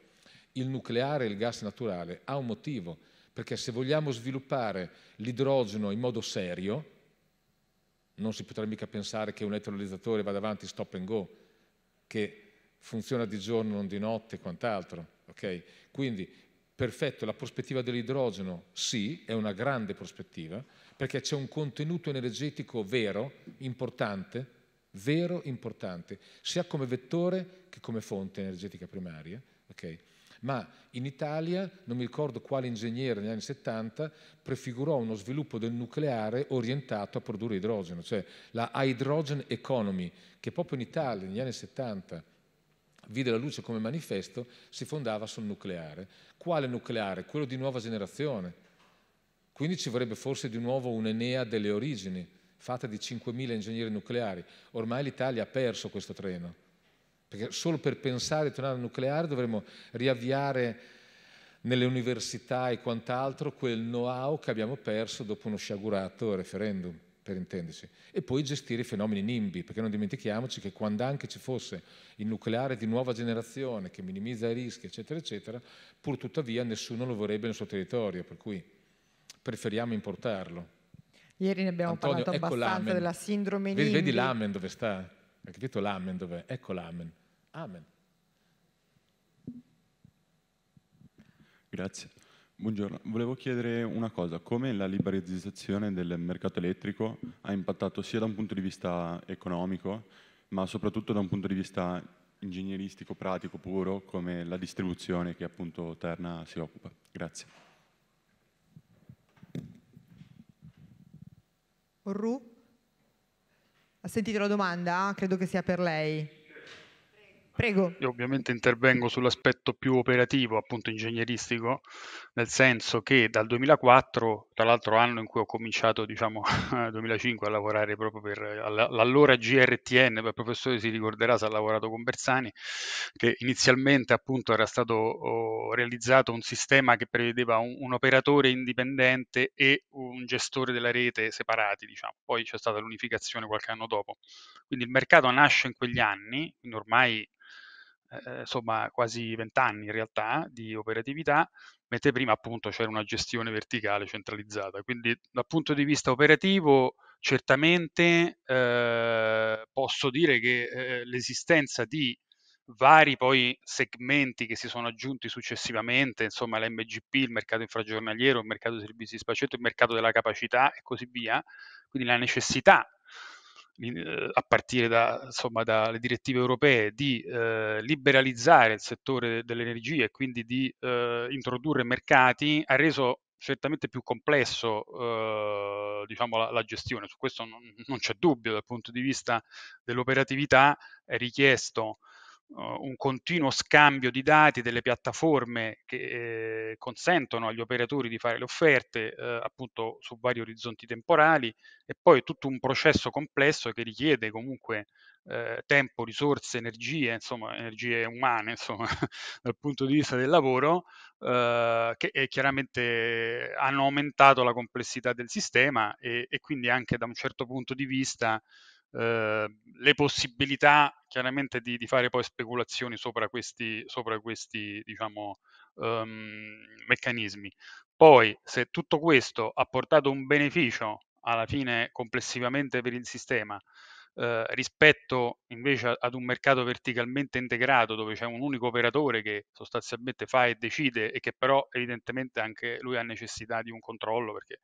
il nucleare e il gas naturale ha un motivo, perché se vogliamo sviluppare l'idrogeno in modo serio, non si potrà mica pensare che un elettrolizzatore vada avanti stop and go, che funziona di giorno, non di notte e quant'altro. Okay? Quindi, perfetto, la prospettiva dell'idrogeno sì, è una grande prospettiva, perché c'è un contenuto energetico vero, importante, vero, importante, sia come vettore che come fonte energetica primaria. Okay? ma in Italia, non mi ricordo quale ingegnere negli anni 70, prefigurò uno sviluppo del nucleare orientato a produrre idrogeno, cioè la hydrogen economy, che proprio in Italia negli anni 70 vide la luce come manifesto, si fondava sul nucleare. Quale nucleare? Quello di nuova generazione. Quindi ci vorrebbe forse di nuovo un'Enea delle origini, fatta di 5.000 ingegneri nucleari. Ormai l'Italia ha perso questo treno perché solo per pensare di tornare al nucleare dovremmo riavviare nelle università e quant'altro quel know-how che abbiamo perso dopo uno sciagurato referendum, per intenderci. E poi gestire i fenomeni NIMBY, perché non dimentichiamoci che quando anche ci fosse il nucleare di nuova generazione che minimizza i rischi, eccetera, eccetera, pur tuttavia nessuno lo vorrebbe nel suo territorio, per cui preferiamo importarlo. Ieri ne abbiamo Antonio, parlato ecco abbastanza ecco della sindrome NIMBY. Vedi, vedi l'amen dove sta? Hai capito l'amen dov'è? Ecco l'amen. Amen. Grazie. Buongiorno, volevo chiedere una cosa, come la liberalizzazione del mercato elettrico ha impattato sia da un punto di vista economico, ma soprattutto da un punto di vista ingegneristico, pratico, puro, come la distribuzione che appunto Terna si occupa? Grazie. Ru, ha sentito la domanda? Credo che sia per lei. Prego. Io ovviamente intervengo sull'aspetto più operativo, appunto ingegneristico, nel senso che dal 2004, tra l'altro anno in cui ho cominciato, diciamo, 2005 (laughs) a lavorare proprio per l'allora GRTN, il professore si ricorderà se ha lavorato con Bersani, che inizialmente appunto era stato oh, realizzato un sistema che prevedeva un, un, operatore indipendente e un gestore della rete separati, diciamo. Poi c'è stata l'unificazione qualche anno dopo. Quindi il mercato nasce in quegli anni, ormai eh, insomma quasi vent'anni in realtà di operatività, mentre prima appunto c'era una gestione verticale centralizzata. Quindi dal punto di vista operativo certamente eh, posso dire che eh, l'esistenza di vari poi segmenti che si sono aggiunti successivamente, insomma l'MGP, il mercato infragiornaliero, il mercato dei servizi di spacetto, il mercato della capacità e così via, quindi la necessità eh, a partire da, insomma, dalle direttive europee, di eh, liberalizzare il settore dell'energia e quindi di eh, introdurre mercati, ha reso certamente più complesso eh, diciamo, la, la, gestione. Su questo non, non, c'è dubbio dal punto di vista dell'operatività, è richiesto Uhm, un continuo scambio di dati delle piattaforme che eh, consentono agli operatori di fare le offerte eh, appunto su vari orizzonti temporali e poi tutto un processo complesso che richiede comunque eh, tempo, risorse, energie, insomma energie umane insomma (laughs) dal punto di vista del lavoro che chiaramente hanno aumentato la complessità del sistema e, e quindi anche da un certo punto di vista Ehm, le possibilità chiaramente di, di, fare poi speculazioni sopra questi, sopra questi diciamo, um, meccanismi. Poi, se tutto questo ha portato un beneficio alla fine complessivamente per il sistema eh, rispetto invece ad un mercato verticalmente integrato dove c'è un unico operatore che sostanzialmente fa e decide e che però evidentemente anche lui ha necessità di un controllo perché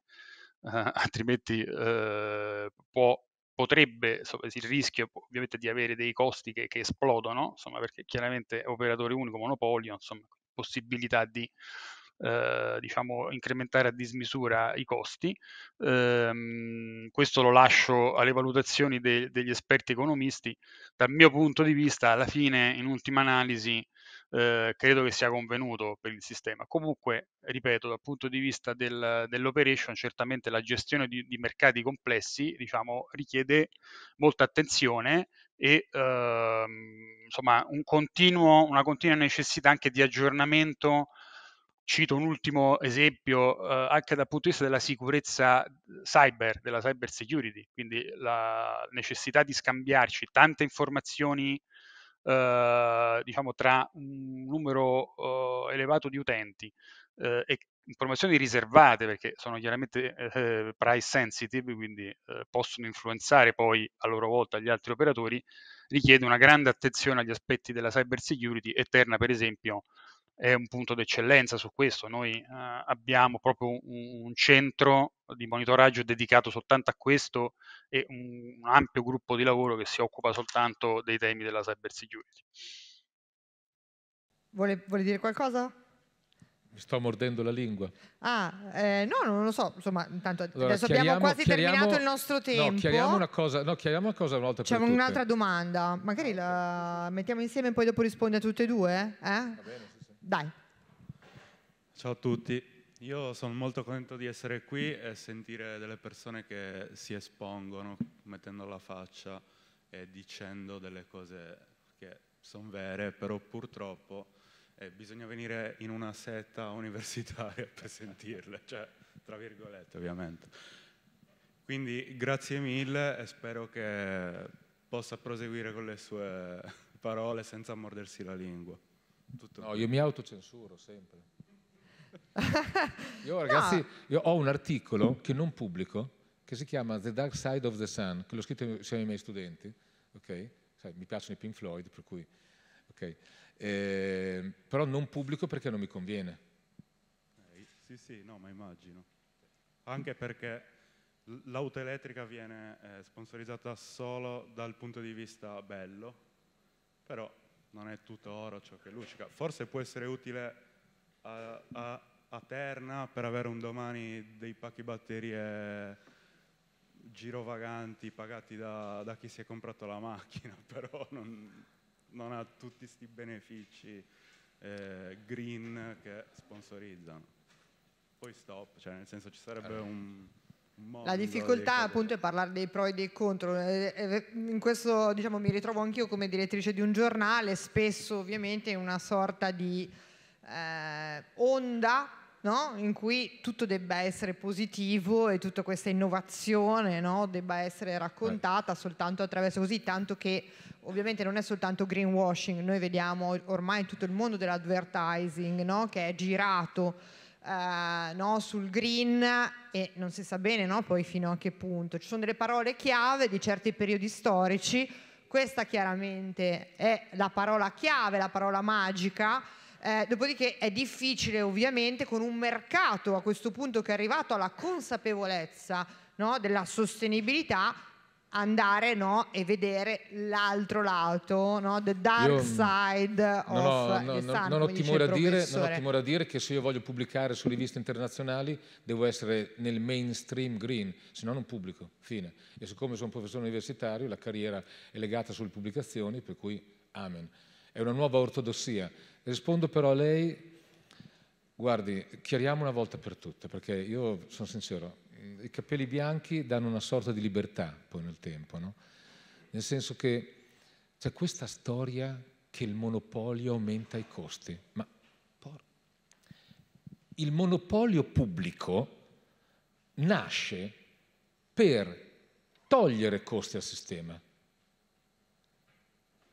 eh, (laughs) altrimenti eh, può potrebbe, il rischio ovviamente di avere dei costi che, che esplodono, insomma, perché chiaramente operatore unico, monopolio, insomma, possibilità di eh, diciamo, incrementare a dismisura i costi. Eh, questo lo lascio alle valutazioni de- degli esperti economisti. Dal mio punto di vista, alla fine, in ultima analisi, Uhm, credo che sia convenuto per il sistema. Comunque, ripeto, dal punto di vista del, dell'operation, certamente la gestione di, di mercati complessi diciamo, richiede molta attenzione e ehm, insomma, un continuo, una continua necessità anche di aggiornamento cito un ultimo esempio eh, anche dal punto di vista della sicurezza uhm, cyber, della cyber security, quindi la necessità di scambiarci tante informazioni eh, diciamo, tra un numero eh, elevato di utenti eh, e informazioni riservate perché sono chiaramente eh, price sensitive, quindi eh, possono influenzare poi a loro volta gli altri operatori, richiede una grande attenzione agli aspetti della cyber security e terna per esempio è un punto d'eccellenza su questo. Noi eh, abbiamo proprio un, un, centro di monitoraggio dedicato soltanto a questo e un, un, ampio gruppo di lavoro che si occupa soltanto dei temi della cyber security. Vuole, vuole dire qualcosa? Mi sto mordendo la lingua. Ah, eh, no, non lo so. Insomma, intanto allora, adesso abbiamo quasi terminato il nostro tempo. No, chiariamo una cosa, no, chiariamo una, cosa una volta C'è un'altra domanda. Magari la mettiamo insieme e poi dopo rispondi a tutte e due? Eh? Va bene. Dai. Ciao a tutti. Io sono molto contento di essere qui e sentire delle persone che si espongono mettendo la faccia e dicendo delle cose che sono vere, però purtroppo eh, bisogna venire in una setta (laughs) universitaria per sentirle, cioè tra virgolette ovviamente. Quindi grazie mille e spero che possa proseguire con le sue parole senza mordersi la lingua tutto. No, io mi autocensuro sempre. (laughs) io ragazzi, no. io ho un articolo che non pubblico, che si chiama The Dark Side of the Sun, che l'ho scritto insieme ai miei studenti, okay? Sai, mi piacciono i Pink Floyd, per cui... Okay. Eh, però non pubblico perché non mi conviene. Eh, sì, sì, no, ma immagino. Anche perché l'auto elettrica viene eh, sponsorizzata solo dal punto di vista bello, però non è tutto oro ciò che luccica. Forse può essere utile a, a, a Terna per avere un domani dei pacchi batterie girovaganti pagati da, da chi si è comprato la macchina, (laughs) però non, non ha tutti questi benefici eh, green che sponsorizzano. Poi stop, cioè nel senso ci sarebbe un... La difficoltà appunto è parlare dei pro e dei contro. Eh, eh, in questo diciamo, mi ritrovo anch'io come direttrice di un giornale, spesso ovviamente in una sorta di eh, onda no? in cui tutto debba essere positivo e tutta questa innovazione no? debba essere raccontata eh. soltanto attraverso così, tanto che ovviamente non è soltanto greenwashing, noi vediamo ormai tutto il mondo dell'advertising no? che è girato Uh, no, sul green e non si sa bene no, poi fino a che punto. Ci sono delle parole chiave di certi periodi storici, questa chiaramente è la parola chiave, la parola magica, eh, dopodiché è difficile ovviamente con un mercato a questo punto che è arrivato alla consapevolezza no, della sostenibilità andare no, e vedere l'altro lato, no, the dark io, side no, of no, the sun, non ho, timore a dire, non ho timore a dire che se io voglio pubblicare su riviste internazionali devo essere nel mainstream green, se no non pubblico, fine. E siccome sono professore universitario la carriera è legata sulle pubblicazioni, per cui amen. È una nuova ortodossia. Rispondo però a lei, guardi, chiariamo una volta per tutte, perché io sono sincero, i capelli bianchi danno una sorta di libertà poi nel tempo, no? nel senso che c'è questa storia che il monopolio aumenta i costi, ma il monopolio pubblico nasce per togliere costi al sistema.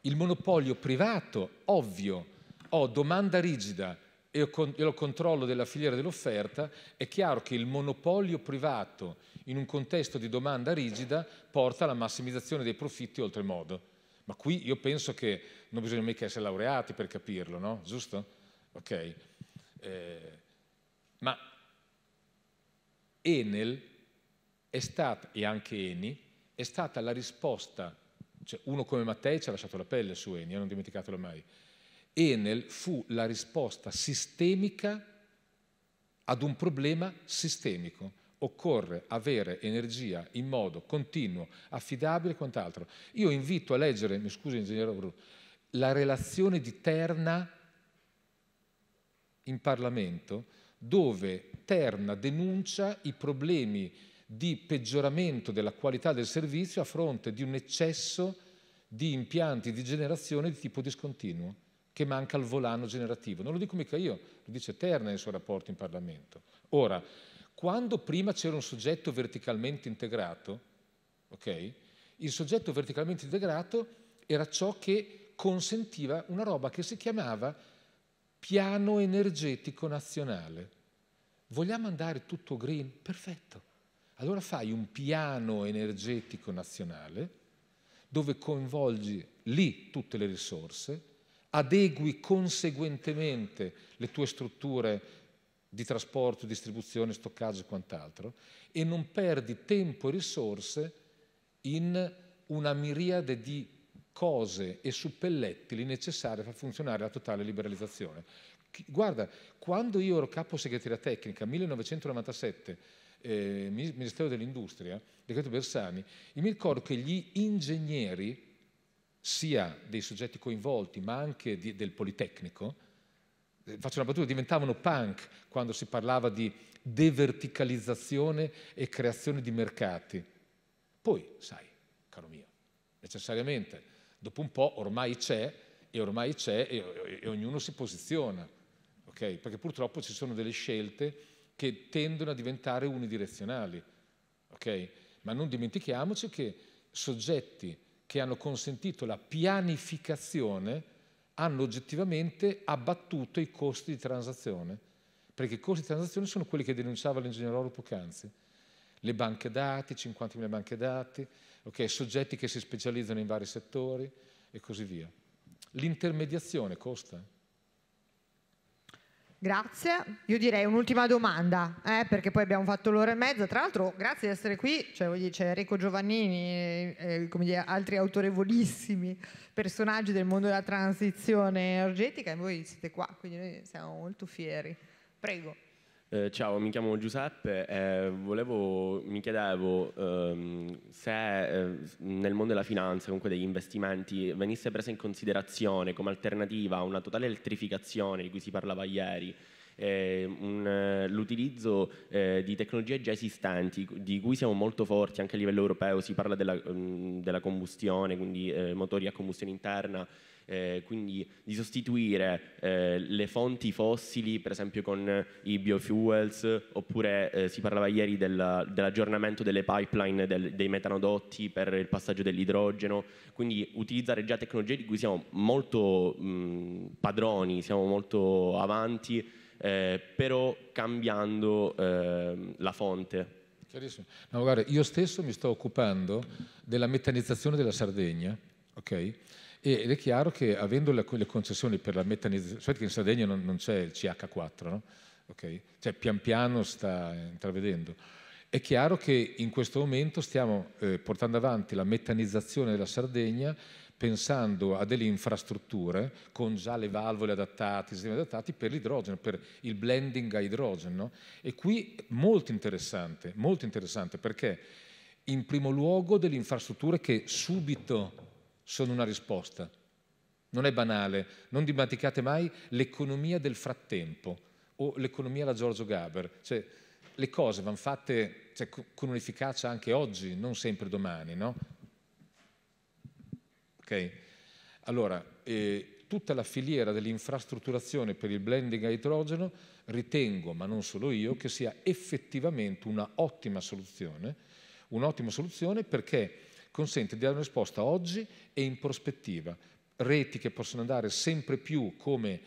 Il monopolio privato, ovvio, ho domanda rigida, e lo controllo della filiera dell'offerta, è chiaro che il monopolio privato in un contesto di domanda rigida porta alla massimizzazione dei profitti oltremodo. Ma qui io penso che non bisogna mica essere laureati per capirlo, no? Giusto? Ok. Eh, ma Enel è stata, e anche Eni è stata la risposta, cioè uno come Mattei ci ha lasciato la pelle su Eni, eh, non dimenticatelo mai, Enel fu la risposta sistemica ad un problema sistemico. Occorre avere energia in modo continuo, affidabile e quant'altro. Io invito a leggere, mi scusi ingegnere Bru, la relazione di Terna in Parlamento, dove Terna denuncia i problemi di peggioramento della qualità del servizio a fronte di un eccesso di impianti di generazione di tipo discontinuo che manca il volano generativo. Non lo dico mica io, lo dice Terna nel suo rapporto in Parlamento. Ora, quando prima c'era un soggetto verticalmente integrato, okay, il soggetto verticalmente integrato era ciò che consentiva una roba che si chiamava piano energetico nazionale. Vogliamo andare tutto green? Perfetto. Allora fai un piano energetico nazionale dove coinvolgi lì tutte le risorse adegui conseguentemente le tue strutture di trasporto, distribuzione, stoccaggio e quant'altro e non perdi tempo e risorse in una miriade di cose e suppellettili necessarie per far funzionare la totale liberalizzazione. Guarda, quando io ero capo segreteria tecnica, 1997, eh, Ministero dell'Industria, decreto Bersani, mi ricordo che gli ingegneri sia dei soggetti coinvolti ma anche di, del Politecnico, eh, faccio una battuta, diventavano punk quando si parlava di deverticalizzazione e creazione di mercati. Poi, sai, caro mio, necessariamente, dopo un po' ormai c'è e ormai c'è e, e, e ognuno si posiziona, okay? perché purtroppo ci sono delle scelte che tendono a diventare unidirezionali. Okay? Ma non dimentichiamoci che soggetti che hanno consentito la pianificazione hanno oggettivamente abbattuto i costi di transazione, perché i costi di transazione sono quelli che denunciava l'ingegnere Oro poc'anzi. Le banche dati, 50.000 banche dati, okay, soggetti che si specializzano in vari settori e così via. L'intermediazione costa. Grazie, io direi un'ultima domanda, eh, perché poi abbiamo fatto l'ora e mezza, tra l'altro grazie di essere qui, cioè, dire, c'è Enrico Giovannini e eh, altri autorevolissimi personaggi del mondo della transizione energetica e voi siete qua, quindi noi siamo molto fieri. Prego. Eh, ciao, mi chiamo Giuseppe e eh, volevo, mi chiedevo ehm, se eh, nel mondo della finanza, comunque degli investimenti, venisse presa in considerazione come alternativa a una totale elettrificazione di cui si parlava ieri, eh, un, eh, l'utilizzo eh, di tecnologie già esistenti, di cui siamo molto forti anche a livello europeo, si parla della, mh, mm, della combustione, quindi motori a combustione interna, eh, quindi di sostituire eh, le fonti fossili per esempio con i biofuels oppure eh, si parlava ieri della, dell'aggiornamento delle pipeline del, dei metanodotti per il passaggio dell'idrogeno, quindi utilizzare già tecnologie di cui siamo molto mh, padroni, siamo molto avanti, eh, però cambiando ehm, la fonte. Chiarissimo. No, guarda, io stesso mi sto occupando della metanizzazione della Sardegna, ok? ed è chiaro che avendo le, le concessioni per la metanizzazione, sapete che in Sardegna non, non c'è il CH4, no? okay? cioè pian piano sta intravedendo. È chiaro che in questo momento stiamo eh, portando avanti la metanizzazione della Sardegna pensando a delle infrastrutture con già le valvole adattate, i sistemi adattati per l'idrogeno, per il blending a idrogeno. No? E qui molto interessante, molto interessante perché in primo luogo delle infrastrutture che subito sono una risposta. Non è banale, non dimenticate mai l'economia del frattempo o l'economia alla Giorgio Gaber. Cioè, le cose vanno fatte cioè, con un'efficacia anche oggi, non sempre domani, no? Ok? Allora, eh, tutta la filiera dell'infrastrutturazione per il blending a idrogeno ritengo, ma non solo io, che sia effettivamente una ottima soluzione, un'ottima soluzione perché consente di dare una risposta oggi e in prospettiva. Reti che possono andare sempre più come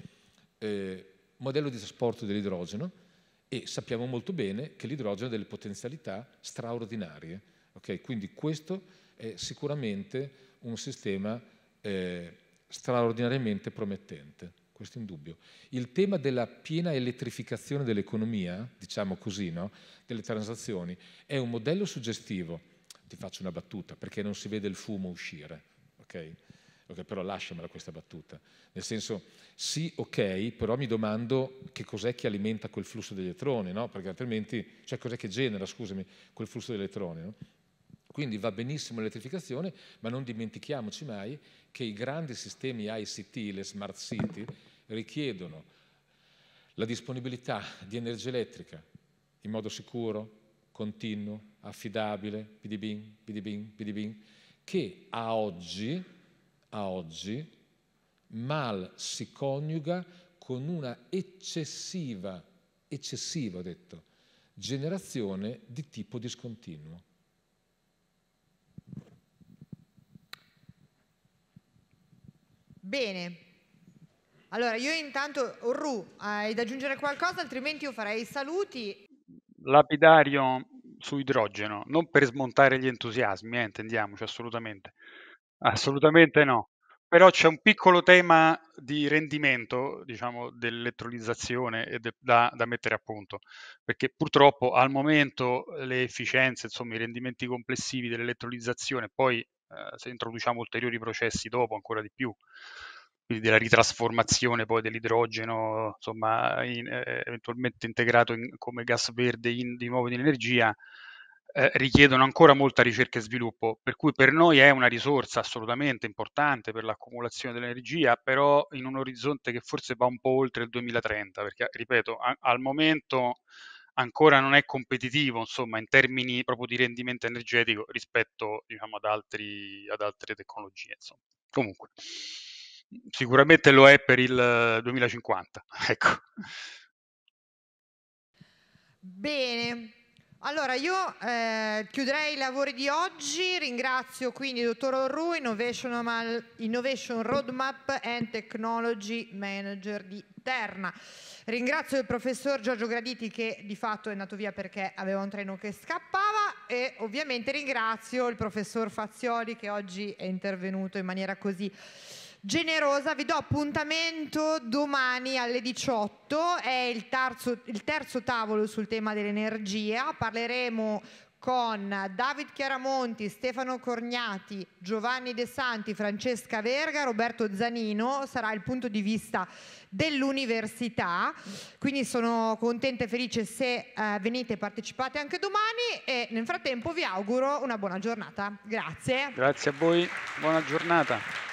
eh, modello di trasporto dell'idrogeno e sappiamo molto bene che l'idrogeno ha delle potenzialità straordinarie. Okay? Quindi questo è sicuramente un sistema eh, straordinariamente promettente, questo è indubbio. Il tema della piena elettrificazione dell'economia, diciamo così, no? delle transazioni, è un modello suggestivo ti faccio una battuta, perché non si vede il fumo uscire, ok? okay però lasciamela questa battuta. Nel senso, sì, ok, però mi domando che cos'è che alimenta quel flusso di elettroni, no? Perché altrimenti, cioè cos'è che genera, scusami, quel flusso di elettroni, no? Quindi va benissimo l'elettrificazione, ma non dimentichiamoci mai che i grandi sistemi ICT, le smart city, richiedono la disponibilità di energia elettrica in modo sicuro, continuo, affidabile, bidibin, bidibin, bidibin, che a oggi, a oggi mal si coniuga con una eccessiva, eccessiva ho detto, generazione di tipo discontinuo. Bene, allora io intanto, Orru, hai da aggiungere qualcosa, altrimenti io farei i saluti. Lapidario, su idrogeno, non per smontare gli entusiasmi, eh, intendiamoci assolutamente, assolutamente no. Però c'è un piccolo tema di rendimento, diciamo, dell'elettrolizzazione e da, da, mettere a punto, perché purtroppo al momento le efficienze, insomma i rendimenti complessivi dell'elettrolizzazione, poi eh, se introduciamo ulteriori processi dopo ancora di più, quindi della ritrasformazione poi dell'idrogeno, insomma, in, eh, eventualmente integrato in, come gas verde in, di nuovo in energia, eh, richiedono ancora molta ricerca e sviluppo, per cui per noi è una risorsa assolutamente importante per l'accumulazione dell'energia, però in un orizzonte che forse va un po' oltre il 2030, perché, ripeto, a, al momento ancora non è competitivo, insomma, in termini proprio di rendimento energetico rispetto, diciamo, ad, altri, ad altre tecnologie, insomma. Comunque sicuramente lo è per il 2050. (laughs) Ecco. Bene, allora io eh, chiuderei i lavori di oggi, ringrazio quindi il dottor Orru, Innovation, Innovation Roadmap and Technology Manager di Terna. Ringrazio il professor Giorgio Graditi che di fatto è andato via perché aveva un treno che scappava e ovviamente ringrazio il professor Fazioli che oggi è intervenuto in maniera così generosa. Vi do appuntamento domani alle 18, è il terzo, il terzo tavolo sul tema dell'energia. Parleremo con David Chiaramonti, Stefano Corgnati, Giovanni De Santi, Francesca Verga, Roberto Zanino, sarà il punto di vista dell'università, quindi sono contenta e felice se eh, venite e partecipate anche domani e nel frattempo vi auguro una buona giornata. Grazie. Grazie a voi, buona giornata.